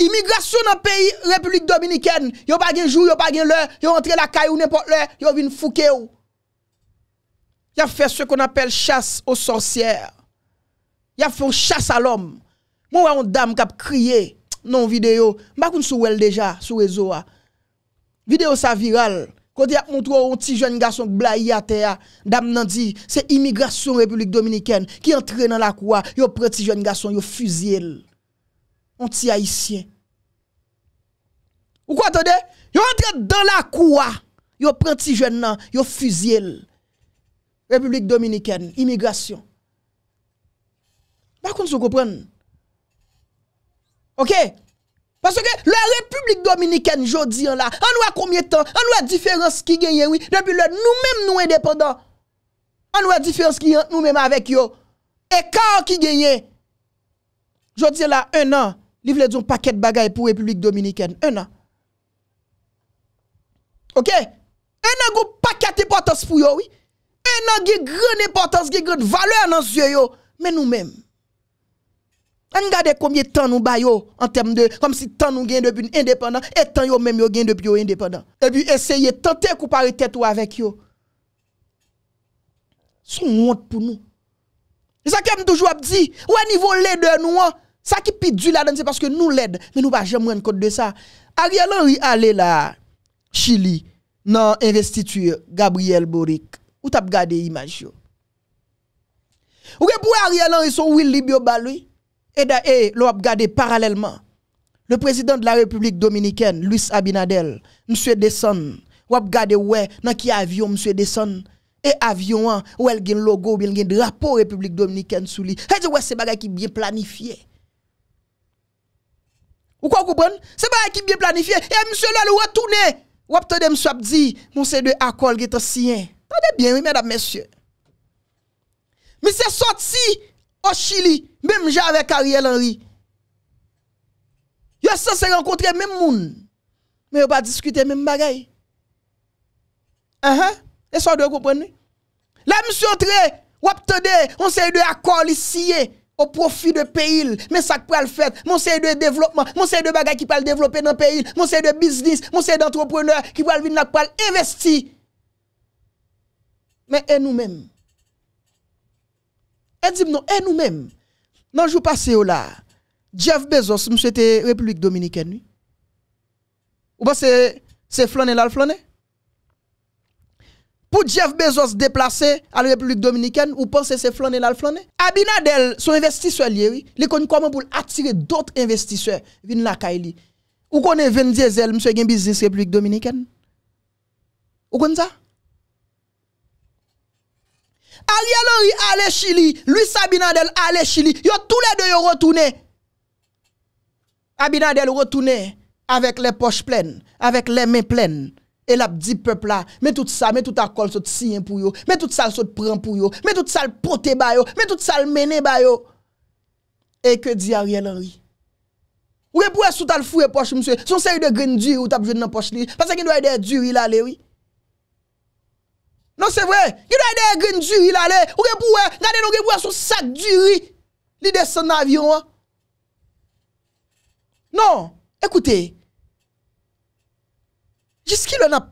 Immigration dans le pays République Dominicaine, a pas de jour, a pas de l'heure, a entré la caille ou n'importe l'heure, yo une fouke ou. Y a fait ce qu'on appelle chasse aux sorcières y a fait une chasse à l'homme. Moi, on dame qui a crié dans la vidéo. Je ne sais pas déjà, sur réseau. Vidéo ça viral. Quand il a montré un petit jeune garçon qui à terre, dame nan dit, c'est immigration République Dominicaine qui entre dans la cour, Il pris un petit jeune garçon, a fusillé. Un petit haïtien. Ou quoi attendez? est entré dans la cour, pris prend petit jeune il a fusillé. République Dominicaine, immigration. Bakoun sou koupren. Ok? Paske le Republik Dominiken jodi an la, an ou a koumye tan, an ou a diferans ki genyen, debi le nou menm nou en depen dan, an ou a diferans ki genyen nou menm avèk yo, e kan ki genyen, jodi an la, un an, livle di yon paket bagay pou Republik Dominiken, un an. Ok? Un an gou paket epotans pou yo, un an gou gran epotans, gou gran vale an ansye yo, men nou menm, On regarde combien de temps nous baillons en termes de, comme si temps nous gagnons depuis indépendant, et temps yo même yo depuis indépendant. Et puis essayer de tenter de tête avec yo. C'est une honte pour nous. C'est ça que toujours dit, ou à niveau l'aide nous, hein. ça qui du là c'est parce que nous l'aide, mais nous pas jamais rendre compte de ça. Ariel Henry allé là, Chili, dans l'investiture Gabriel Boric. Ou t'as regardé l'image. yo. Ou que pour Ariel Henry son Will Libyo lui et, et le regardé parallèlement. Le président de la République dominicaine, Luis Abinadel, monsieur Desson, on regardé ouais, dans qui avion monsieur Desson et avion hein, ou elle le logo ou bien gen drapeau République dominicaine sous lui. Et ouais, c'est bagay qui bien planifié. Ou quoi comprenez C'est bagay qui bien planifié et monsieur là le retourner. Ou attendez monsieur dit, monsieur de Akol, qui est sien. Attendez bien oui mesdames messieurs. Mais c'est sorti Chili, même j'ai avec Ariel Henry. Yo se rencontrer même moun. Mais yo pas discuter même bagaille. Uh -huh. Et ça doit comprendre. Là monsieur entré, ou attendez, on sait de accord ici au profit de pays, mais ça pour le fait, mon de développement, mon de bagay qui parle développer dans pays, mon de business, mon d'entrepreneur qui va venir investir. Mais et nous même et nous, et nous-mêmes, dans le jour passé oh là, Jeff Bezos, monsieur la République Dominicaine. Ou pas c'est flané là, flané? Pour Jeff Bezos déplacer à la République Dominicaine, ou pensez c'est flané là, flané? Abinadel, son investisseur lié, il connaît comment pour attirer d'autres investisseurs, vin la Kaili. Ou connaît Vin Diesel, monsieur, qui business République Dominicaine? Ou connaît ça? Ariel Henry a le chili, lui sa binadel a le chili, yo toule de yo rotoune A binadel rotoune, avek le poche plen, avek le men plen, el ap di pepla Me tout sa, me tout akol sot siyen pou yo, me tout sal sot pren pou yo, me tout sal pote bayo, me tout sal mene bayo E ke di Ariel Henry? Ou e pou e soutal fwe poche mswe, son se yu de gren diwi ou tap jwen nan poche li, pase ki nou e de diwi la le wii Non, c'est vrai. Il y a des graines du riz là, ou que pour regardez nous pour son sac du riz. Il descend dans l'avion. Hein. Non, écoutez. Jusqu'il en a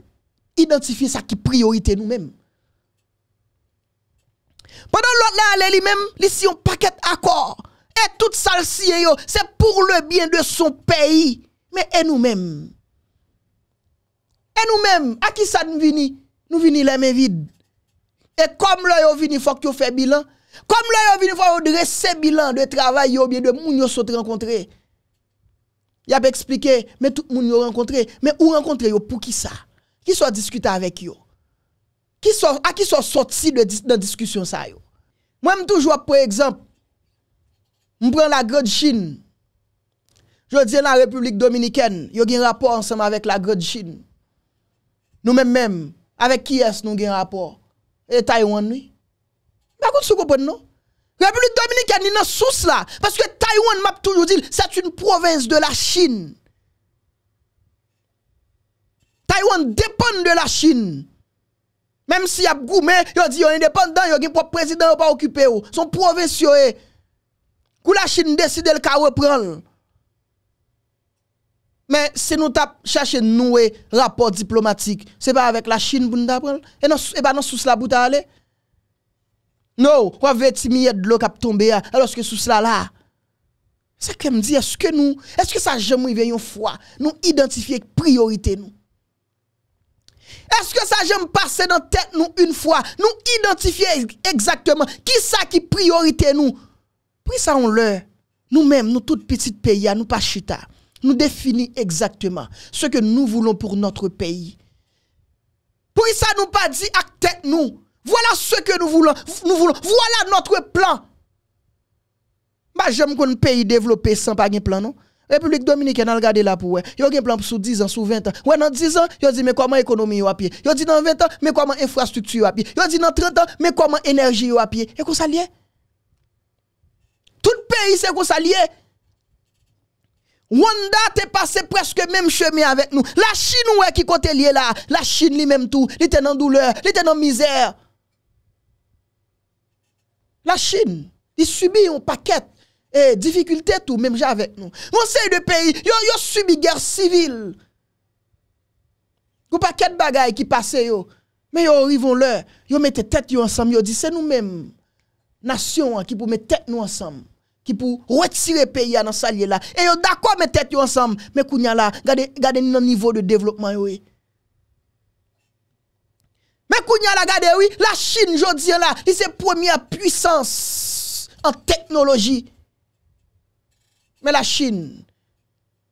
identifié ça qui priorité nous-mêmes. Pendant l'autre là, lui-même, il si un paquet accord. Et tout ça, c'est pour le bien de son pays. Mais et nous-mêmes? Et nous-mêmes, à qui ça nous vient? Vini venons les mains vides. Et comme là, vous venez, faut que vous fait bilan. Comme là, vous venez, faut que dresser bilan de travail, ou bien de moun yo sont rencontré. Il a expliqué, mais tout le monde yo rencontré. Mais où rencontrer yo pour qui ça? Qui soit discuté avec yo? Qui soit, à qui soit sorti de, la discussion ça yo? Moi, toujours, pour exemple, je prends la grande Chine. Je dis la République dominicaine, il y a un rapport ensemble avec la grande Chine. nous même, même Avek ki yas nou gen rapor? E Taiwan nou. Bakout sou gopon nou? Republik Dominika ni nan sous la. Paske Taiwan map toujou dil. Sat un non? province de la Chine. Taiwan depan de la Chine. Mem si ap goumen, yo di yo indepan dan yo gen po prezident yo pa okipe yo. Oh. Son province yo e. Kou la Chine deside el ka repranl. Mais si nous cherchons nous rapport diplomatique, n'est pas avec la Chine pour nous apprendre. Et non, pas non sous la bout aller. Non, quoi veut de l'eau qui tomber alors que sous cela là. C'est que me dit est-ce que nous est-ce que ça jamais vient une fois nous identifier priorité nous. Est-ce que ça j'aime passer dans tête nous une fois nous identifier exactement qui ça qui priorité nous. Puis ça on l'heure, nous-mêmes nous, nous tout petit pays nous pas chita nous définit exactement ce que nous voulons pour notre pays. Pour ça, nous pas dit à tête nous. Voilà ce que nous voulons. Nous voulons. Voilà notre plan. Bah, j'aime qu'on pays développé sans pas un plan, non? République dominicaine, a là pour Il y a un plan sous 10 ans, sous 20 ans. Ouais, dans 10 ans, il dit mais comment économie à pied. Il dit dans 20 ans, mais comment infrastructure à pied. Il dit dans 30 ans, mais comment énergie à pied. Et qu'on s'allie. Tout le pays, c'est qu'on s'allie. Wanda te passé presque même chemin avec nous. La Chine ouais qui côté lié là, la Chine lui même tout, il était dans douleur, il était dans misère. La Chine, il subit un paquet et difficultés tout même avec nous. Conseil de pays, yo yo subi guerre civile. Ou paquet de bagaille qui passait yo. Mais yo arrivons là, yo mettez tête yo ensemble, yo dit c'est nous-mêmes nation hein, qui pour mettre tête nous ensemble. Ki pou retire peyi an an salye la. E yo dakwa me tèt yo ansam. Mè kounyan la, gade nan nivou de devlopman yo e. Mè kounyan la, gade yo e. La chine jodi an la, li se premier puissance an teknologi. Mè la chine,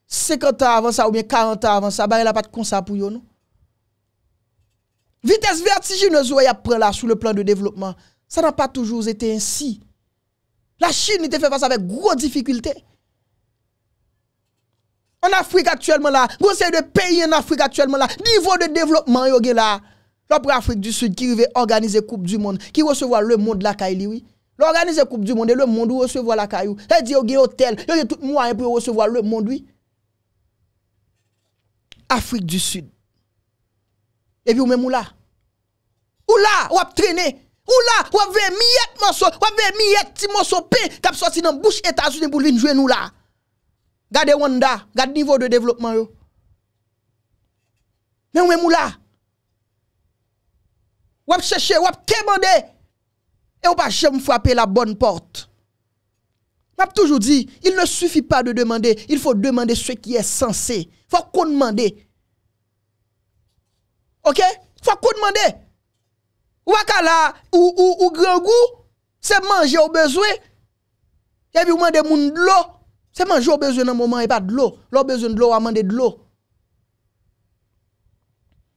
50 an avan sa ou bie 40 an avan sa, bari la pat kon sa pou yo nou. Vites vertijin nou zowe ya pre la sou le plan de devlopman. Sa nan pa toujouz ete ansi. La Chine te fait face avec grosse difficulté. En Afrique actuellement là, conseil de pays en Afrique actuellement là, niveau de développement yo là. L'opre Afrique du Sud qui veut organiser Coupe du Monde, qui recevoir le monde la Kaili, oui. L'organiser Coupe du Monde et le monde recevoir la Kaili. Elle dit, il y hôtel, il y tout moyen pour recevoir le monde, oui. Afrique du Sud. Et puis, ou même où là. Où là, ou Ou la, wap ve mi yet monson, wap ve mi yet ti monson pe, kap sosi nan bouch etazounen pou vinjwen ou la. Gade wanda, gade nivou de devlopman yo. Men wè mou la. Wap chèche, wap ke mande. E wap achè mou fwapè la bon port. Wap toujou di, il ne soufi pa de demande, il fwou demande swe ki è sensè. Fwa koun mande. Ok, fwa koun mande. Waka la, ou gran gou, se manje ou bezwe, ke vi ou mande moun dlo, se manje ou bezwe nan moun manye pat dlo, lò bezwe dlo waman de dlo.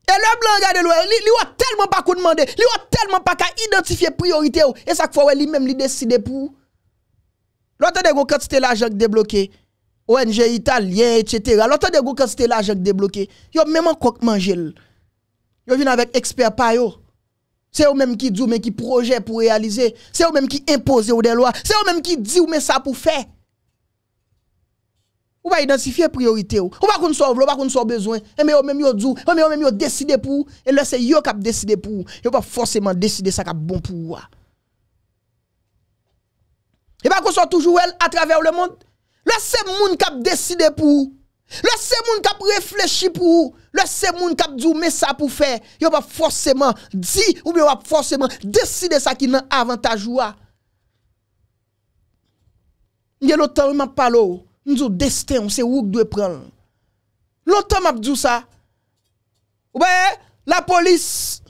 E lò blan gade lò, li wò telman pa koun mande, li wò telman pa ka identifiye priorite ou, e sak fò wè li mèm li deside pou. Lò tè de gò kèt stè la jèk deblokè, ONG, Italien, etc. Lò tè de gò kèt stè la jèk deblokè, yo mèman kòk manje lò, yo vin avèk ekspert payo, C'est eux-mêmes qui disent, mais qui projet pour réaliser. C'est eux-mêmes qui imposent des lois. C'est eux-mêmes qui disent, mais ça pour faire. Vous va identifier priorité ou. va qu'on soit ou va qu'on soit besoin. Et eh, mais eux-mêmes yo dit, eh, mais eux-mêmes yo décider pour et là c'est yo qui décider pour. Yo pas forcément décider ça qui bon pour Et pas qu'on soit toujours elle à travers le monde. Là c'est monde qui décider pour. Le se moun kap réfléchi pour le se moun kap d'ou mais ça pour faire, yo pas forcément dit ou bien pas forcément décider ça qui nan avantage ou a. Il y a parler, m'a avez le oh. destin on ou où doit prendre. Longtemps m'a dit ça. Ou bien la police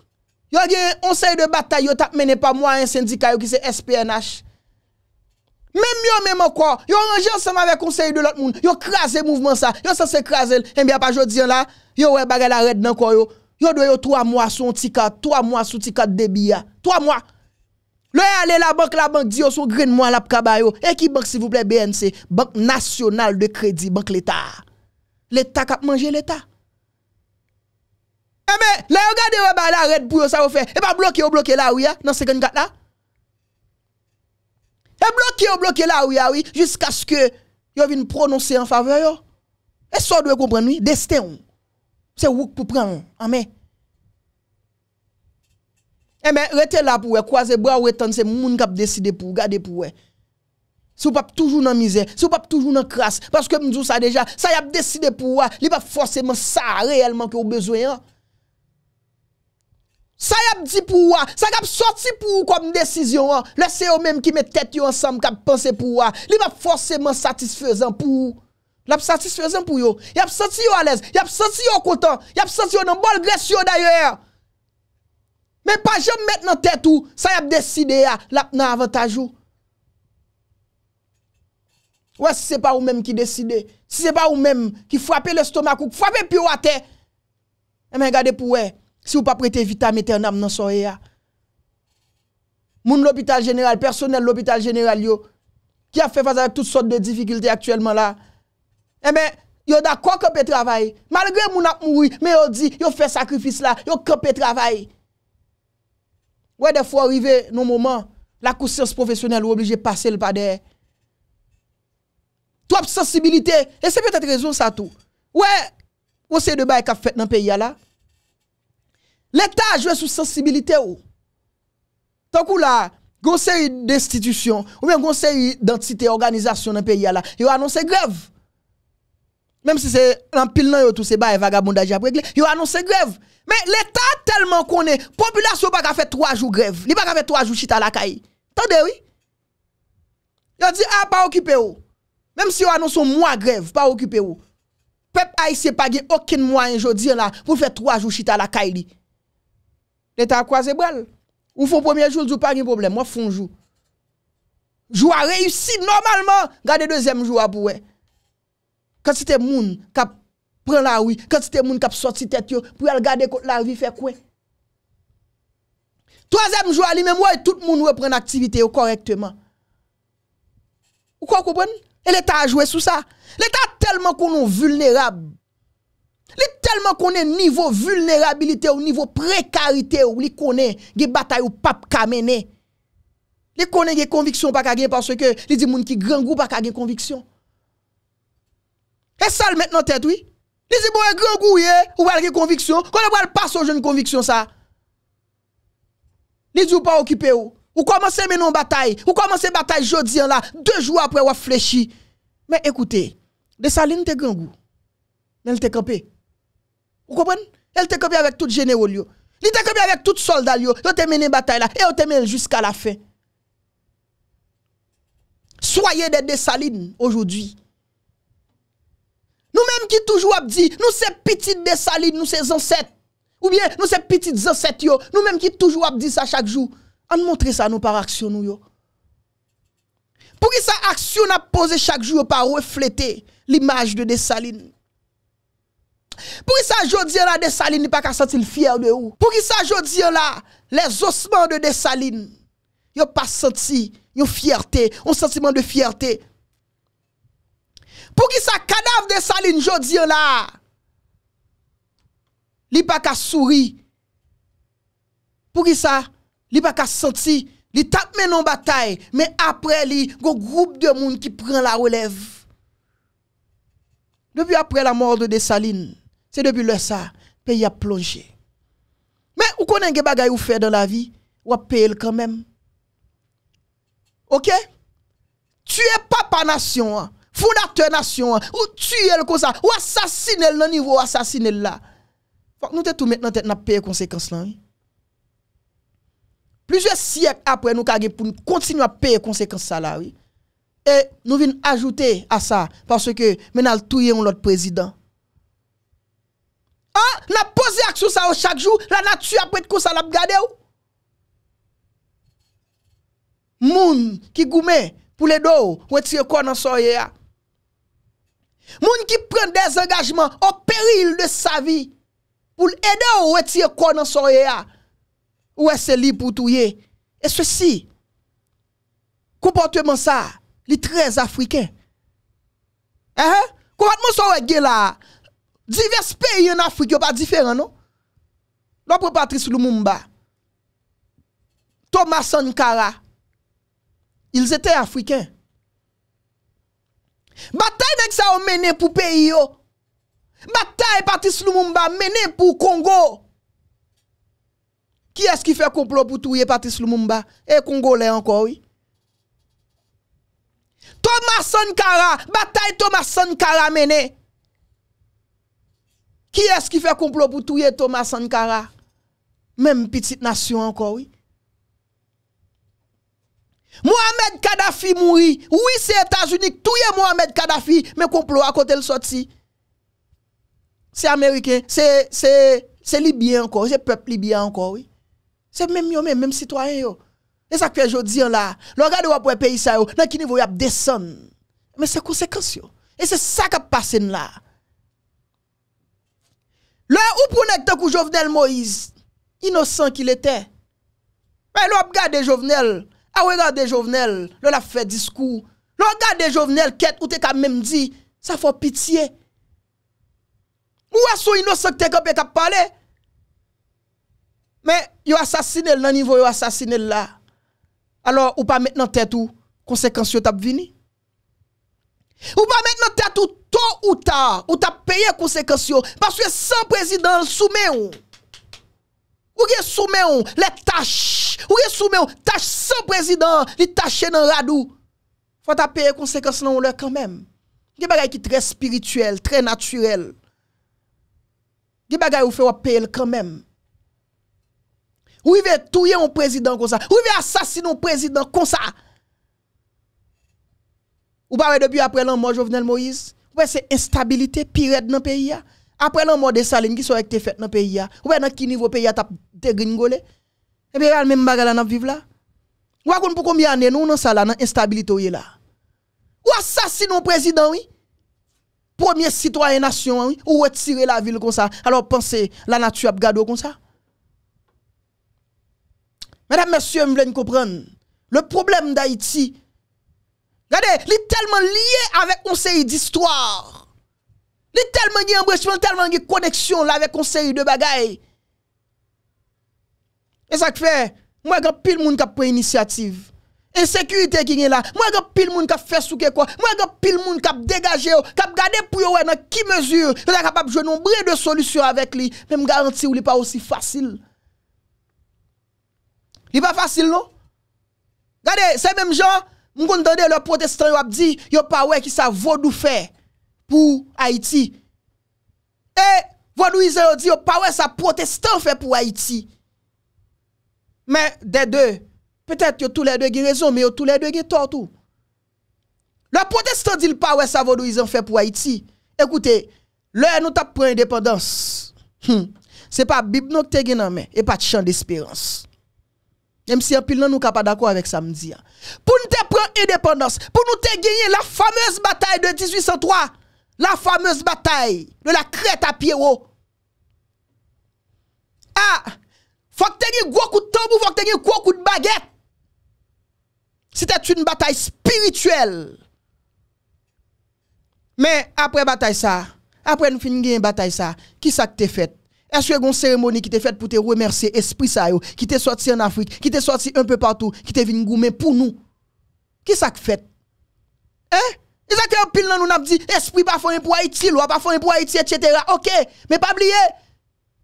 yo gen un conseil de bataille yo t'a mené par moi un syndicat qui c'est SPNH. Mèm yo mèm yo kwa, yo anje ansem avè konsey de lòt moun, yo krasè mouvment sa, yo san se krasè lè. Mèm ya pa jò diyan la, yo wè bagè la red nan kwa yo, yo dwe yo 3 mwa sou tika, 3 mwa sou tika de debi ya, 3 mwa. Lè yò alè la bank, la bank diyo sou green mwa la pkabay yo, e ki bank sivouple BNC, bank nasyonal de kredi, bank l'Etat. L'Etat kap manje l'Etat. E mè, lè yo gade wè bagè la red pou yo sa wò fè, e pa blokè yo blokè la ou ya, nan se gen yon kat la. Et bloqué, ou bloqué là, oui, ah oui, jusqu'à ce que yo vienne prononcer en faveur yo. Et ça doit comprendre, oui, destin. C'est où pour prendre Amen. Eh bien, restez là pour croiser bras ou étendre, c'est moun qui décidé pour garder pour Si vous pas toujours dans misère, si vous pas toujours dans crasse, parce que nous, ça déjà, ça y a décidé pour vous, il pas forcément ça réellement que vous besoin. Hein. Sa yap di pou wè, sa yap sorti pou wè kom desisyon wè. Lese yo mèm ki mè tèt yo ansam kap pense pou wè. Li map forceman satisfezan pou wè. Lap satisfezan pou yo. Yap sorti yo alez, yap sorti yo kontan. Yap sorti yo nan bol gres yo dayè. Mè pa jèm mèt nan tèt ou, sa yap deside ya. Lap nan avantaj ou. Wè si se pa ou mèm ki deside. Si se pa ou mèm ki fwapè lè stoma kou, ki fwapè pi ou a tè. Mè mè gade pou wè. Si ou pa prete vita, mette yon dam nan soye ya. Moun l'hôpital general, personel l'hôpital general yo, ki a fe faze avè tout sort de difficultè aktuellement la, e eh mè, yon da kon kon pe travay. Malgré moun ap moui, mè yon di, yon fe sakrifis la, yon kon pe travay. Ouè defo arive nou mouman, la koussens profesyonel ou oblije pase l'padè. Trop sensibilite, e se petè trezoun sa tou. Ouè, ou se de baye kap fet nan pe ya la, L'Etat a jwe sou sensibilite ou. Ton kou la, gonseri d'institisyon, ou men gonseri d'entite, organizasyon nan peyi a la, yo anonsen grev. Mem si se, an pil nan yo tou se ba eva ga bondaj apwekle, yo anonsen grev. Men, l'Etat a telman konen, populasyon baka fè 3 jou grev. Li baka fè 3 jou chita la kayi. Tande ah, ou? Yo di, a, pa okipe ou. Mem si yo anonsen mwa grev, pa okipe ou. Pep a yise pagi okin mwa en jodi an la, pou fè 3 jou chita la kayi li. l'État a croisé bral. Ou font premier jour, n'avez pas de problème. Moi, font jour. Jou a réussi normalement. Garde deuxième jour à pour Quand c'était moun qui prend la oui quand c'était moun qui sorti tête pour aller garder la vie fait quoi. Troisième jour, lui-même, ouais, tout le monde reprend l'activité correctement. Ou quoi comprenez? Et l'État a joué sous ça. L'État tellement qu'on est vulnérable Li tellement au niveau vulnérabilité ou niveau précarité ou li connaît des bataille ou pape kamene. Li connaît conviction convictions pas conviction parce que li dit moun qui grand goût pas conviction. Et ça maintenant tête oui. Li dit bon un grand goût ou une conviction, quand on passe aux jeunes conviction ça. Li di ou pas occupé ou ou commencez maintenant bataille, ou commencez bataille jeudi là, deux jours après ou fléchi. Mais écoutez, saline te grand goût. Mais elle te campé. Vous comprenez Elle était copie avec tout généraux. Elle était copie avec tout soldat. Elle t'a mené bataille là. Et elle était jusqu'à la fin. Soyez des dessalines aujourd'hui. Nous-mêmes qui toujours dit, nous sommes petites dessalines, nous sommes ancêtres. Ou bien, nous sommes petites ancêtres. Nous-mêmes qui toujours dit ça chaque jour. On montre ça nous par action. Nous, yo. Pour que ça action a posé chaque jour par refléter l'image de Dessalines. Pour qui ça jodi là n'est pas qu'à sentir fier de vous Pour qui ça jodi là les ossements de Dessalines yo pas senti une fierté, un sentiment de fierté. Pour qui ça cadavre Dessalines jodi là Li pas qu'à sourire. Pour qui ça Li pas qu'à sentir il tape en bataille, mais après a un groupe de monde qui prend la relève. Depuis après la mort de Dessalines, c'est depuis le ça, pays a plongé. Mais vous connaissez des ou vous faites dans la vie, vous payez quand même. OK Tu es papa nation, fondateur nation, ou tu es comme ça, ou assassiner le niveau assassiner là. Faut que nous tout maintenant tête n'a payer conséquences là. Hein. Plusieurs siècles après nous pour continuer à payer conséquences là Et nous venons ajouter à ça parce que maintenant tout est notre président. Na pose aksyon sa ou chak jou, la natu apwet kousa lab gade ou. Moun ki goume pou ledou, wè tse kon an soye a. Moun ki pren dezengajman, o peril de sa vi, pou ledou wè tse kon an soye a. Wè se li pou touye. E sosi, kompote moun sa, li trez Afriken. Ehe, kompote moun sa wè gela a, Divers peyi yo nan Afriki yo pa diferan no? Non pou Patrice Lumumba Thomas Sankara Ils etè Afriken Batay menè pou peyi yo Batay Patrice Lumumba menè pou Kongo Ki eski fè komplo pou touye Patrice Lumumba? E Kongo lè anko wè Thomas Sankara Batay Thomas Sankara menè Qui est-ce qui fait complot pour tuer Thomas Sankara Même petite nation encore, oui. Mohamed Kadhafi mourit. Oui, c'est États-Unis tuer Mohamed Kadhafi, mais complot à côté le sorti. C'est américain, c'est c'est c'est libyen encore, c'est peuple libyen encore, oui. C'est même yo même, citoyen yo. Et ça que je dis là, le regard pour pays ça yo, dans qui niveau y a descendre. Mais c'est conséquence yo. Et c'est ça qui a passé là. Lè ou pou nèk te kou Jovenel Moïse, inosan ki lè te, mè lò ap gade Jovenel, a wè gade Jovenel, lò la fè diskou, lò gade Jovenel ket ou te ka mèm di, sa fò pitiye. Mou aso inosan ki te ka pe ka pale, mè yo asasine lè nan nivou yo asasine lè la, alò ou pa mèk nan te tou konsekans yo tap vini. Ou pa mèk nan te tou konsekans yo tap vini. To ou ta, ou ta peye konsekasyon, paswè san prezidant soume yon, ou ge soume yon, le tache, ou ge soume yon, tache san prezidant, li tache nan radou, fwa ta peye konsekasyon nan moun lè kèmèm. Ge bagay ki tre spirituel, tre naturel. Ge bagay ou fè wap peye lè kèmèm. Ou yve touye yon prezidant kon sa, ou yve asasine yon prezidant kon sa. Ou ba wè depi apre lan moun, jovenel Moïse, c'est instabilité pire dans le pays. Après la mort de Saline qui sont été fait dans le pays. Ouais, dans quel niveau pays t'a dégringolé Et eh bien, même bagarre qui vivre là. Ou à pour combien d'années nous dans ça là dans instabilité là. Ou assassine un président oui. Premier citoyen nation oui, ou retirer la ville comme ça. Alors pensez la nature a comme ça. Mesdames, messieurs, vous voulez comprendre. Le problème d'Haïti, Regardez, il est tellement lié avec conseil d'histoire. Il est tellement lié embrassement, tellement de connexion là avec conseil de bagaille. Et ça fait, moi, j'ai pile monde qui a pris initiative. Insécurité qui est là. Moi, j'ai pile monde qui a fait souke quoi. Moi, j'ai pile monde qui a dégagé, qui a gardé pour yon dans qui mesure, Vous êtes capable de jouer nombre de solutions avec lui. Mais je garantis, il n'est pas aussi facile. Il n'est pas facile, non? Regardez, c'est même genre. Mwen kon dande yo le protestant yo ap di, yo pa wey ki sa vodou fe pou Haiti. E, vodou izan yo di, yo pa wey sa protestant fe pou Haiti. Men, de de, petet yo tou le de gen rezon, men yo tou le de gen tor tou. Le protestant di, yo pa wey sa vodou izan fe pou Haiti. Ekoute, le nou tap pou independans. Hm, se pa bib nou te gen nan men, e pa ti chan de esperans. Même si en pile nous pas d'accord avec samedi. Hein. Pour nous te prendre indépendance, pour nous te gagner la fameuse bataille de 1803, la fameuse bataille de la crête à Pierrot. Oh. Ah, faut que tu aies gros coup de faut que tu aies beaucoup gros coup de baguette. C'était une bataille spirituelle. Mais après bataille ça, après nous finir la bataille ça, qui ça que t'es fait Eske yon seremoni ki te fet pou te remerse espri sa yo, ki te soti an Afrik, ki te soti an pe patou, ki te vin goumen pou nou. Ki sa ke fet? Eh? Dizak yon pil nan nou nap di, espri pa fon yon pou Haiti, lwa pa fon yon pou Haiti, etc. Ok, me pa bliye.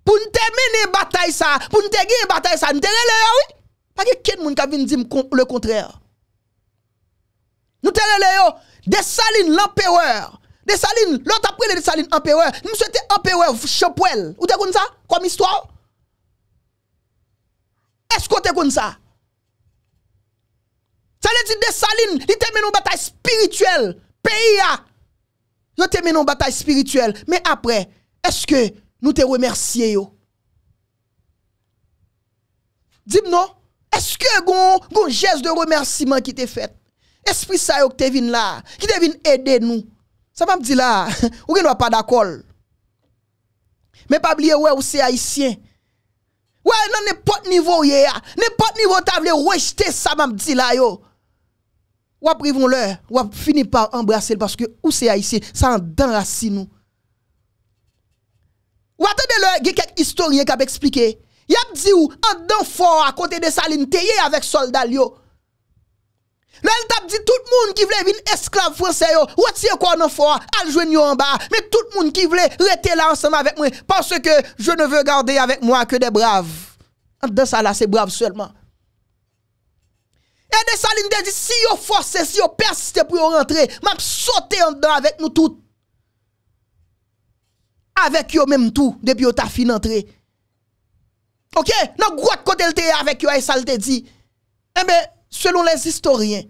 Pou nou te mene batay sa, pou nou te gine batay sa, nou te rele yo, oui? Pa ke ket moun ka vin di m le kontrèr? Nou te rele yo, desaline l'amperweur, Desaline, lout aprele e. e, desaline empereur Mwen se te empereur chopwel Ou te kon sa? Komistro Esko te kon sa? Saletit desaline Li teme nou batay spirituel Peya Non teme nou batay spirituel Men apre Eske nou te remersiye yo? Dib nou? Eske goun jes de remersiman ki te fet? Esprit sa yo ki te vin la Ki te vin ede nou Sa mam di la, (laughs) ou gen wap pa dakol. Men pa bliye wè ou se haisyen. Wè nan ne pot nivou ye ya. Ne pot nivou ta vle wejte sa mam di la yo. Wap privon lè. Wap fini pa embrasele. Paske ou se haisyen. Sa an dan rasi nou. Wap tede lè ge kek historien ka pe eksplike. Ya m di ou an dan fon akote de salin teye avèk soldal yo. Le el tap di, tout moun ki vle vin esklav fwese yo, wote si yo konon fwa, anjwen yo anba, me tout moun ki vle rete la anseman vek mwen, panse ke je ne ve gande avek mwen ke de brave. An de sa la se brave selman. E de sa lin de di, si yo fwese, si yo persiste pou yo rentre, mam sote an de dan avek nou tout. Avek yo menm tout, depi yo ta fin rentre. Ok, nan gwa kote el te avek yo, e sal te di, e be, selon les historiens,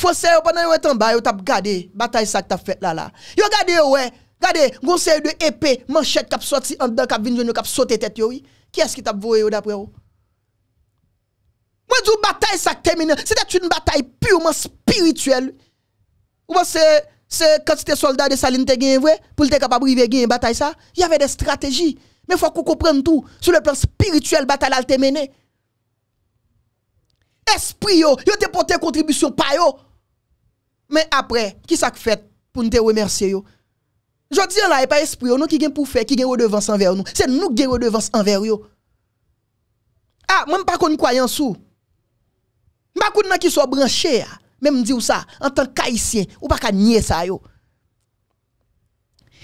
Fosè pendant yon en bas, yon tap gade bataille ça t'as fait là là. Yo gade ouais, gade gonse de épée, manchette k'ap sorti en dedans k'ap vinn k'ap sauté tête yo oui. Qui est-ce qui t'a voyé d'après vous? Moi dis bataille ça termine, c'était une bataille purement spirituelle. ou pensez c'est quand c'était soldat de Saline te gagné vrai pour te capable arriver gagner bataille ça, il y avait des stratégies. Mais faut qu'on comprenne tout sur le plan spirituel bataille elle te menée. Espri yo, yo te pote kontribisyon pa yo. Men apre, ki sa ki fet pou nte wemerse yo? Jodi an la, e pa espri yo, nou ki gen pou fe, ki gen odevans anver yo. Se nou gen odevans anver yo. A, mwen pa kon kwayan sou. Mwen pa kon nan ki sou branche ya, mwen mdi ou sa, an tan kaisyen, ou pa ka nye sa yo.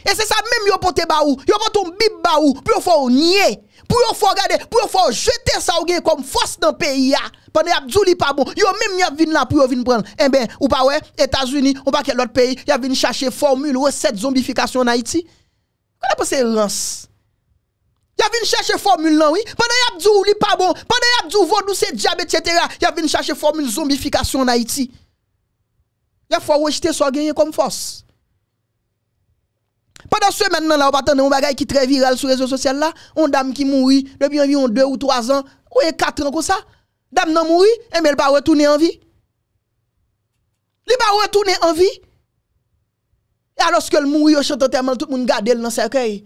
E se sa mwen mwen pote ba ou, mwen mwen ton bib ba ou, pou yo fò ou nye. Pou yon fò gade, pou yon fò jete sa ou genye kom fòs nan peyi ya, pande Yabdou li pa bon, yon mèm yon vin la pou yon vin pran. En eh ben, ou pa we, Etats-Unis, ou pa kel lot peyi, yon vin chache formule, wè set zombifikasyon na iti. Kwa la pou se rance? Yon vin chache formule lan, wè? Pande Yabdou li pa bon, pande Yabdou vò nou se diabet, etc. Yon vin chache formule zombifikasyon na iti. Yon fò wè jete sa ou genye kom fòs. Pendant ce là, on va attendre un bagage qui est très viral sur les réseaux sociaux là, Une dame qui mourit depuis environ 2 ou 3 ans, ou 4 ans comme ça. Dame nan mouri, et eh, ne elle pas retourner en vie. Elle ne pas retourner en vie. Et alors que elle mourit au chante tellement tout le monde garde dans le cercueil.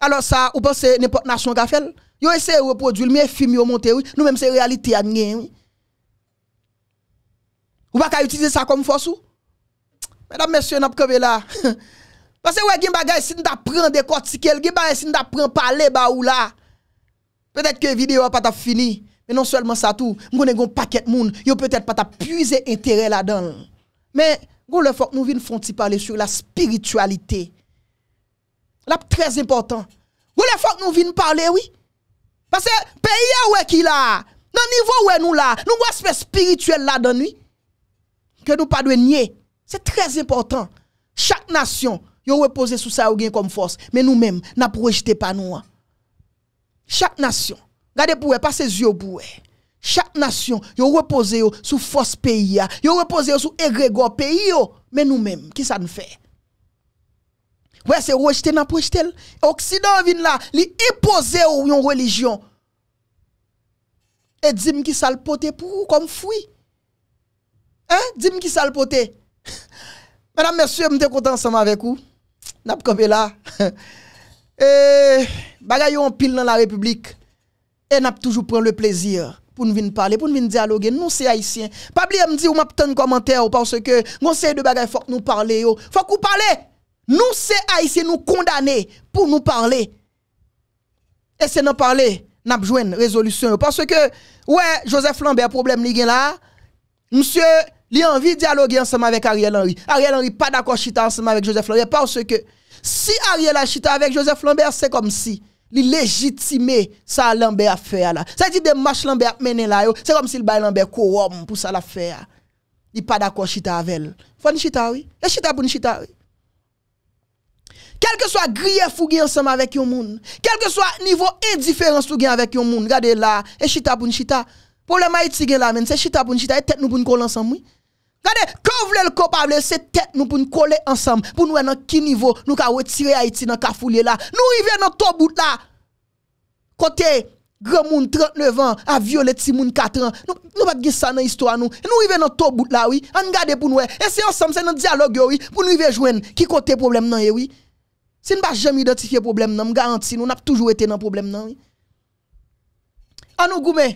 Alors ça, vous pensez n'importe nation a fait Yo essayé de reproduire mais film yo monter monté. nous même c'est réalité Vous ne Ou pas utiliser ça comme force ou? Mesdames, messieurs, nous avons là. (laughs) Parce que ouais, gen bagay si nous apprend décortiquer, gen si nous parler ba ou là. Peut-être que la vidéo pas ta fini, mais non seulement ça tout, avez un paquet monde yo peut-être pas puiser intérêt là-dedans. Mais gon le faut que nous vinn parler sur la spiritualité. C'est très important. Vous le faut que nous vinn parler oui. Parce que le pays ouais qui là, dans niveau où nous là, nous aspect spirituel là-dedans oui. Que nous ne pas de nier. chak nasyon yo repose sou sa ou gen kom fos men nou men nan projete pa nou an chak nasyon gade pou wey pa se zyo pou wey chak nasyon yo repose yo sou fos peyi an yo repose yo sou egregor peyi an men nou men ki sa nou fe wey se projete nan projete oksido vin la li ipose ou yon religion e dim ki salpote pou ou kom fwi dim ki salpote Mesdames, messieurs, je suis content ensemble avec vous. N'a pas là. (laughs) Et bagaille en pile dans la République. Et n'a toujours pris le plaisir pour nous venir parler, pour nous venir dialoguer. Nous, c'est haïtien. Pas oublier me dire ou m'aptan commentaire parce que nous, c'est de bagaille, faut que nous parlions. Faut que vous Nous, c'est haïtiens, nous condamnés pour nous parler. Et c'est nous parler, n'a une résolution. Parce que, ouais, Joseph Lambert, problème, il là. Monsieur, il a envie de dialoguer ensemble avec Ariel Henry. Ariel Henry pas d'accord chita ensemble avec Joseph Lambert parce que si Ariel a chita avec Joseph Lambert, c'est comme si il légitimait ça Lambert à faire là. Ça dit des marches Lambert mener là, c'est comme si le bail Lambert quorum pour ça la faire. Il pas d'accord chita avec elle. Faut chita oui. Et chita pour chita oui. Quel que soit grief ou ensemble avec yon moun, quel que soit niveau indifférence ou avec yon regardez là, et chita pour chita. Problème Haïti là, c'est chita pour chita et tête nous pour nous ensemble. Oui? Gade, kou vle l kop avle, se tet nou pou nou kole ansam, pou nou e nan ki nivou nou ka wetire Haiti nan kafou li la. Nou i ve nan to bout la, kote, gremoun 39 an, aviolet si moun 4 an, nou bat gisa nan histwa nou. Nou i ve nan to bout la, wii, an gade pou nou e, e se ansam, se nan dialog yo wii, pou nou i ve jwen, ki kote problem nan e wii. Se nba jemi identifiye problem nan, m garanti nou, nap toujou ete nan problem nan wii. Anou gume,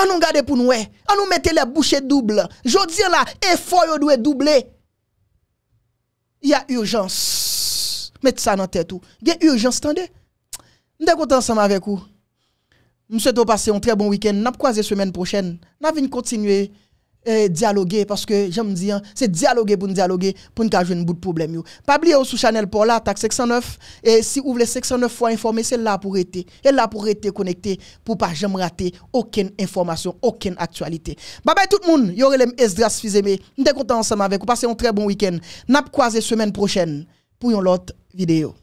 On nous garde pour nous, on nous mettre les bouchées doubles. Jodi là, effort doit doubler. Il y a urgence. Mettez ça dans tête tout. Il y a urgence, tende. Nous content ensemble avec vous. souhaitons passer un très bon week-end. N'a la semaine prochaine. On va continuer euh, dialoguer parce que j'aime dire hein, c'est dialoguer pour dialoguer pour ne pas un bout de problème yo. Pas oublier sous channel pour la taxe 609 et si vous voulez 609 fois informer c'est là pour être et là pour être connecté pour pas jamais rater aucune information, aucune actualité. Bye bye tout le monde. Yo vous Esdras Fizeme. Nous content ensemble avec vous. Passez un très bon week-end. N'a la semaine prochaine pour une autre vidéo.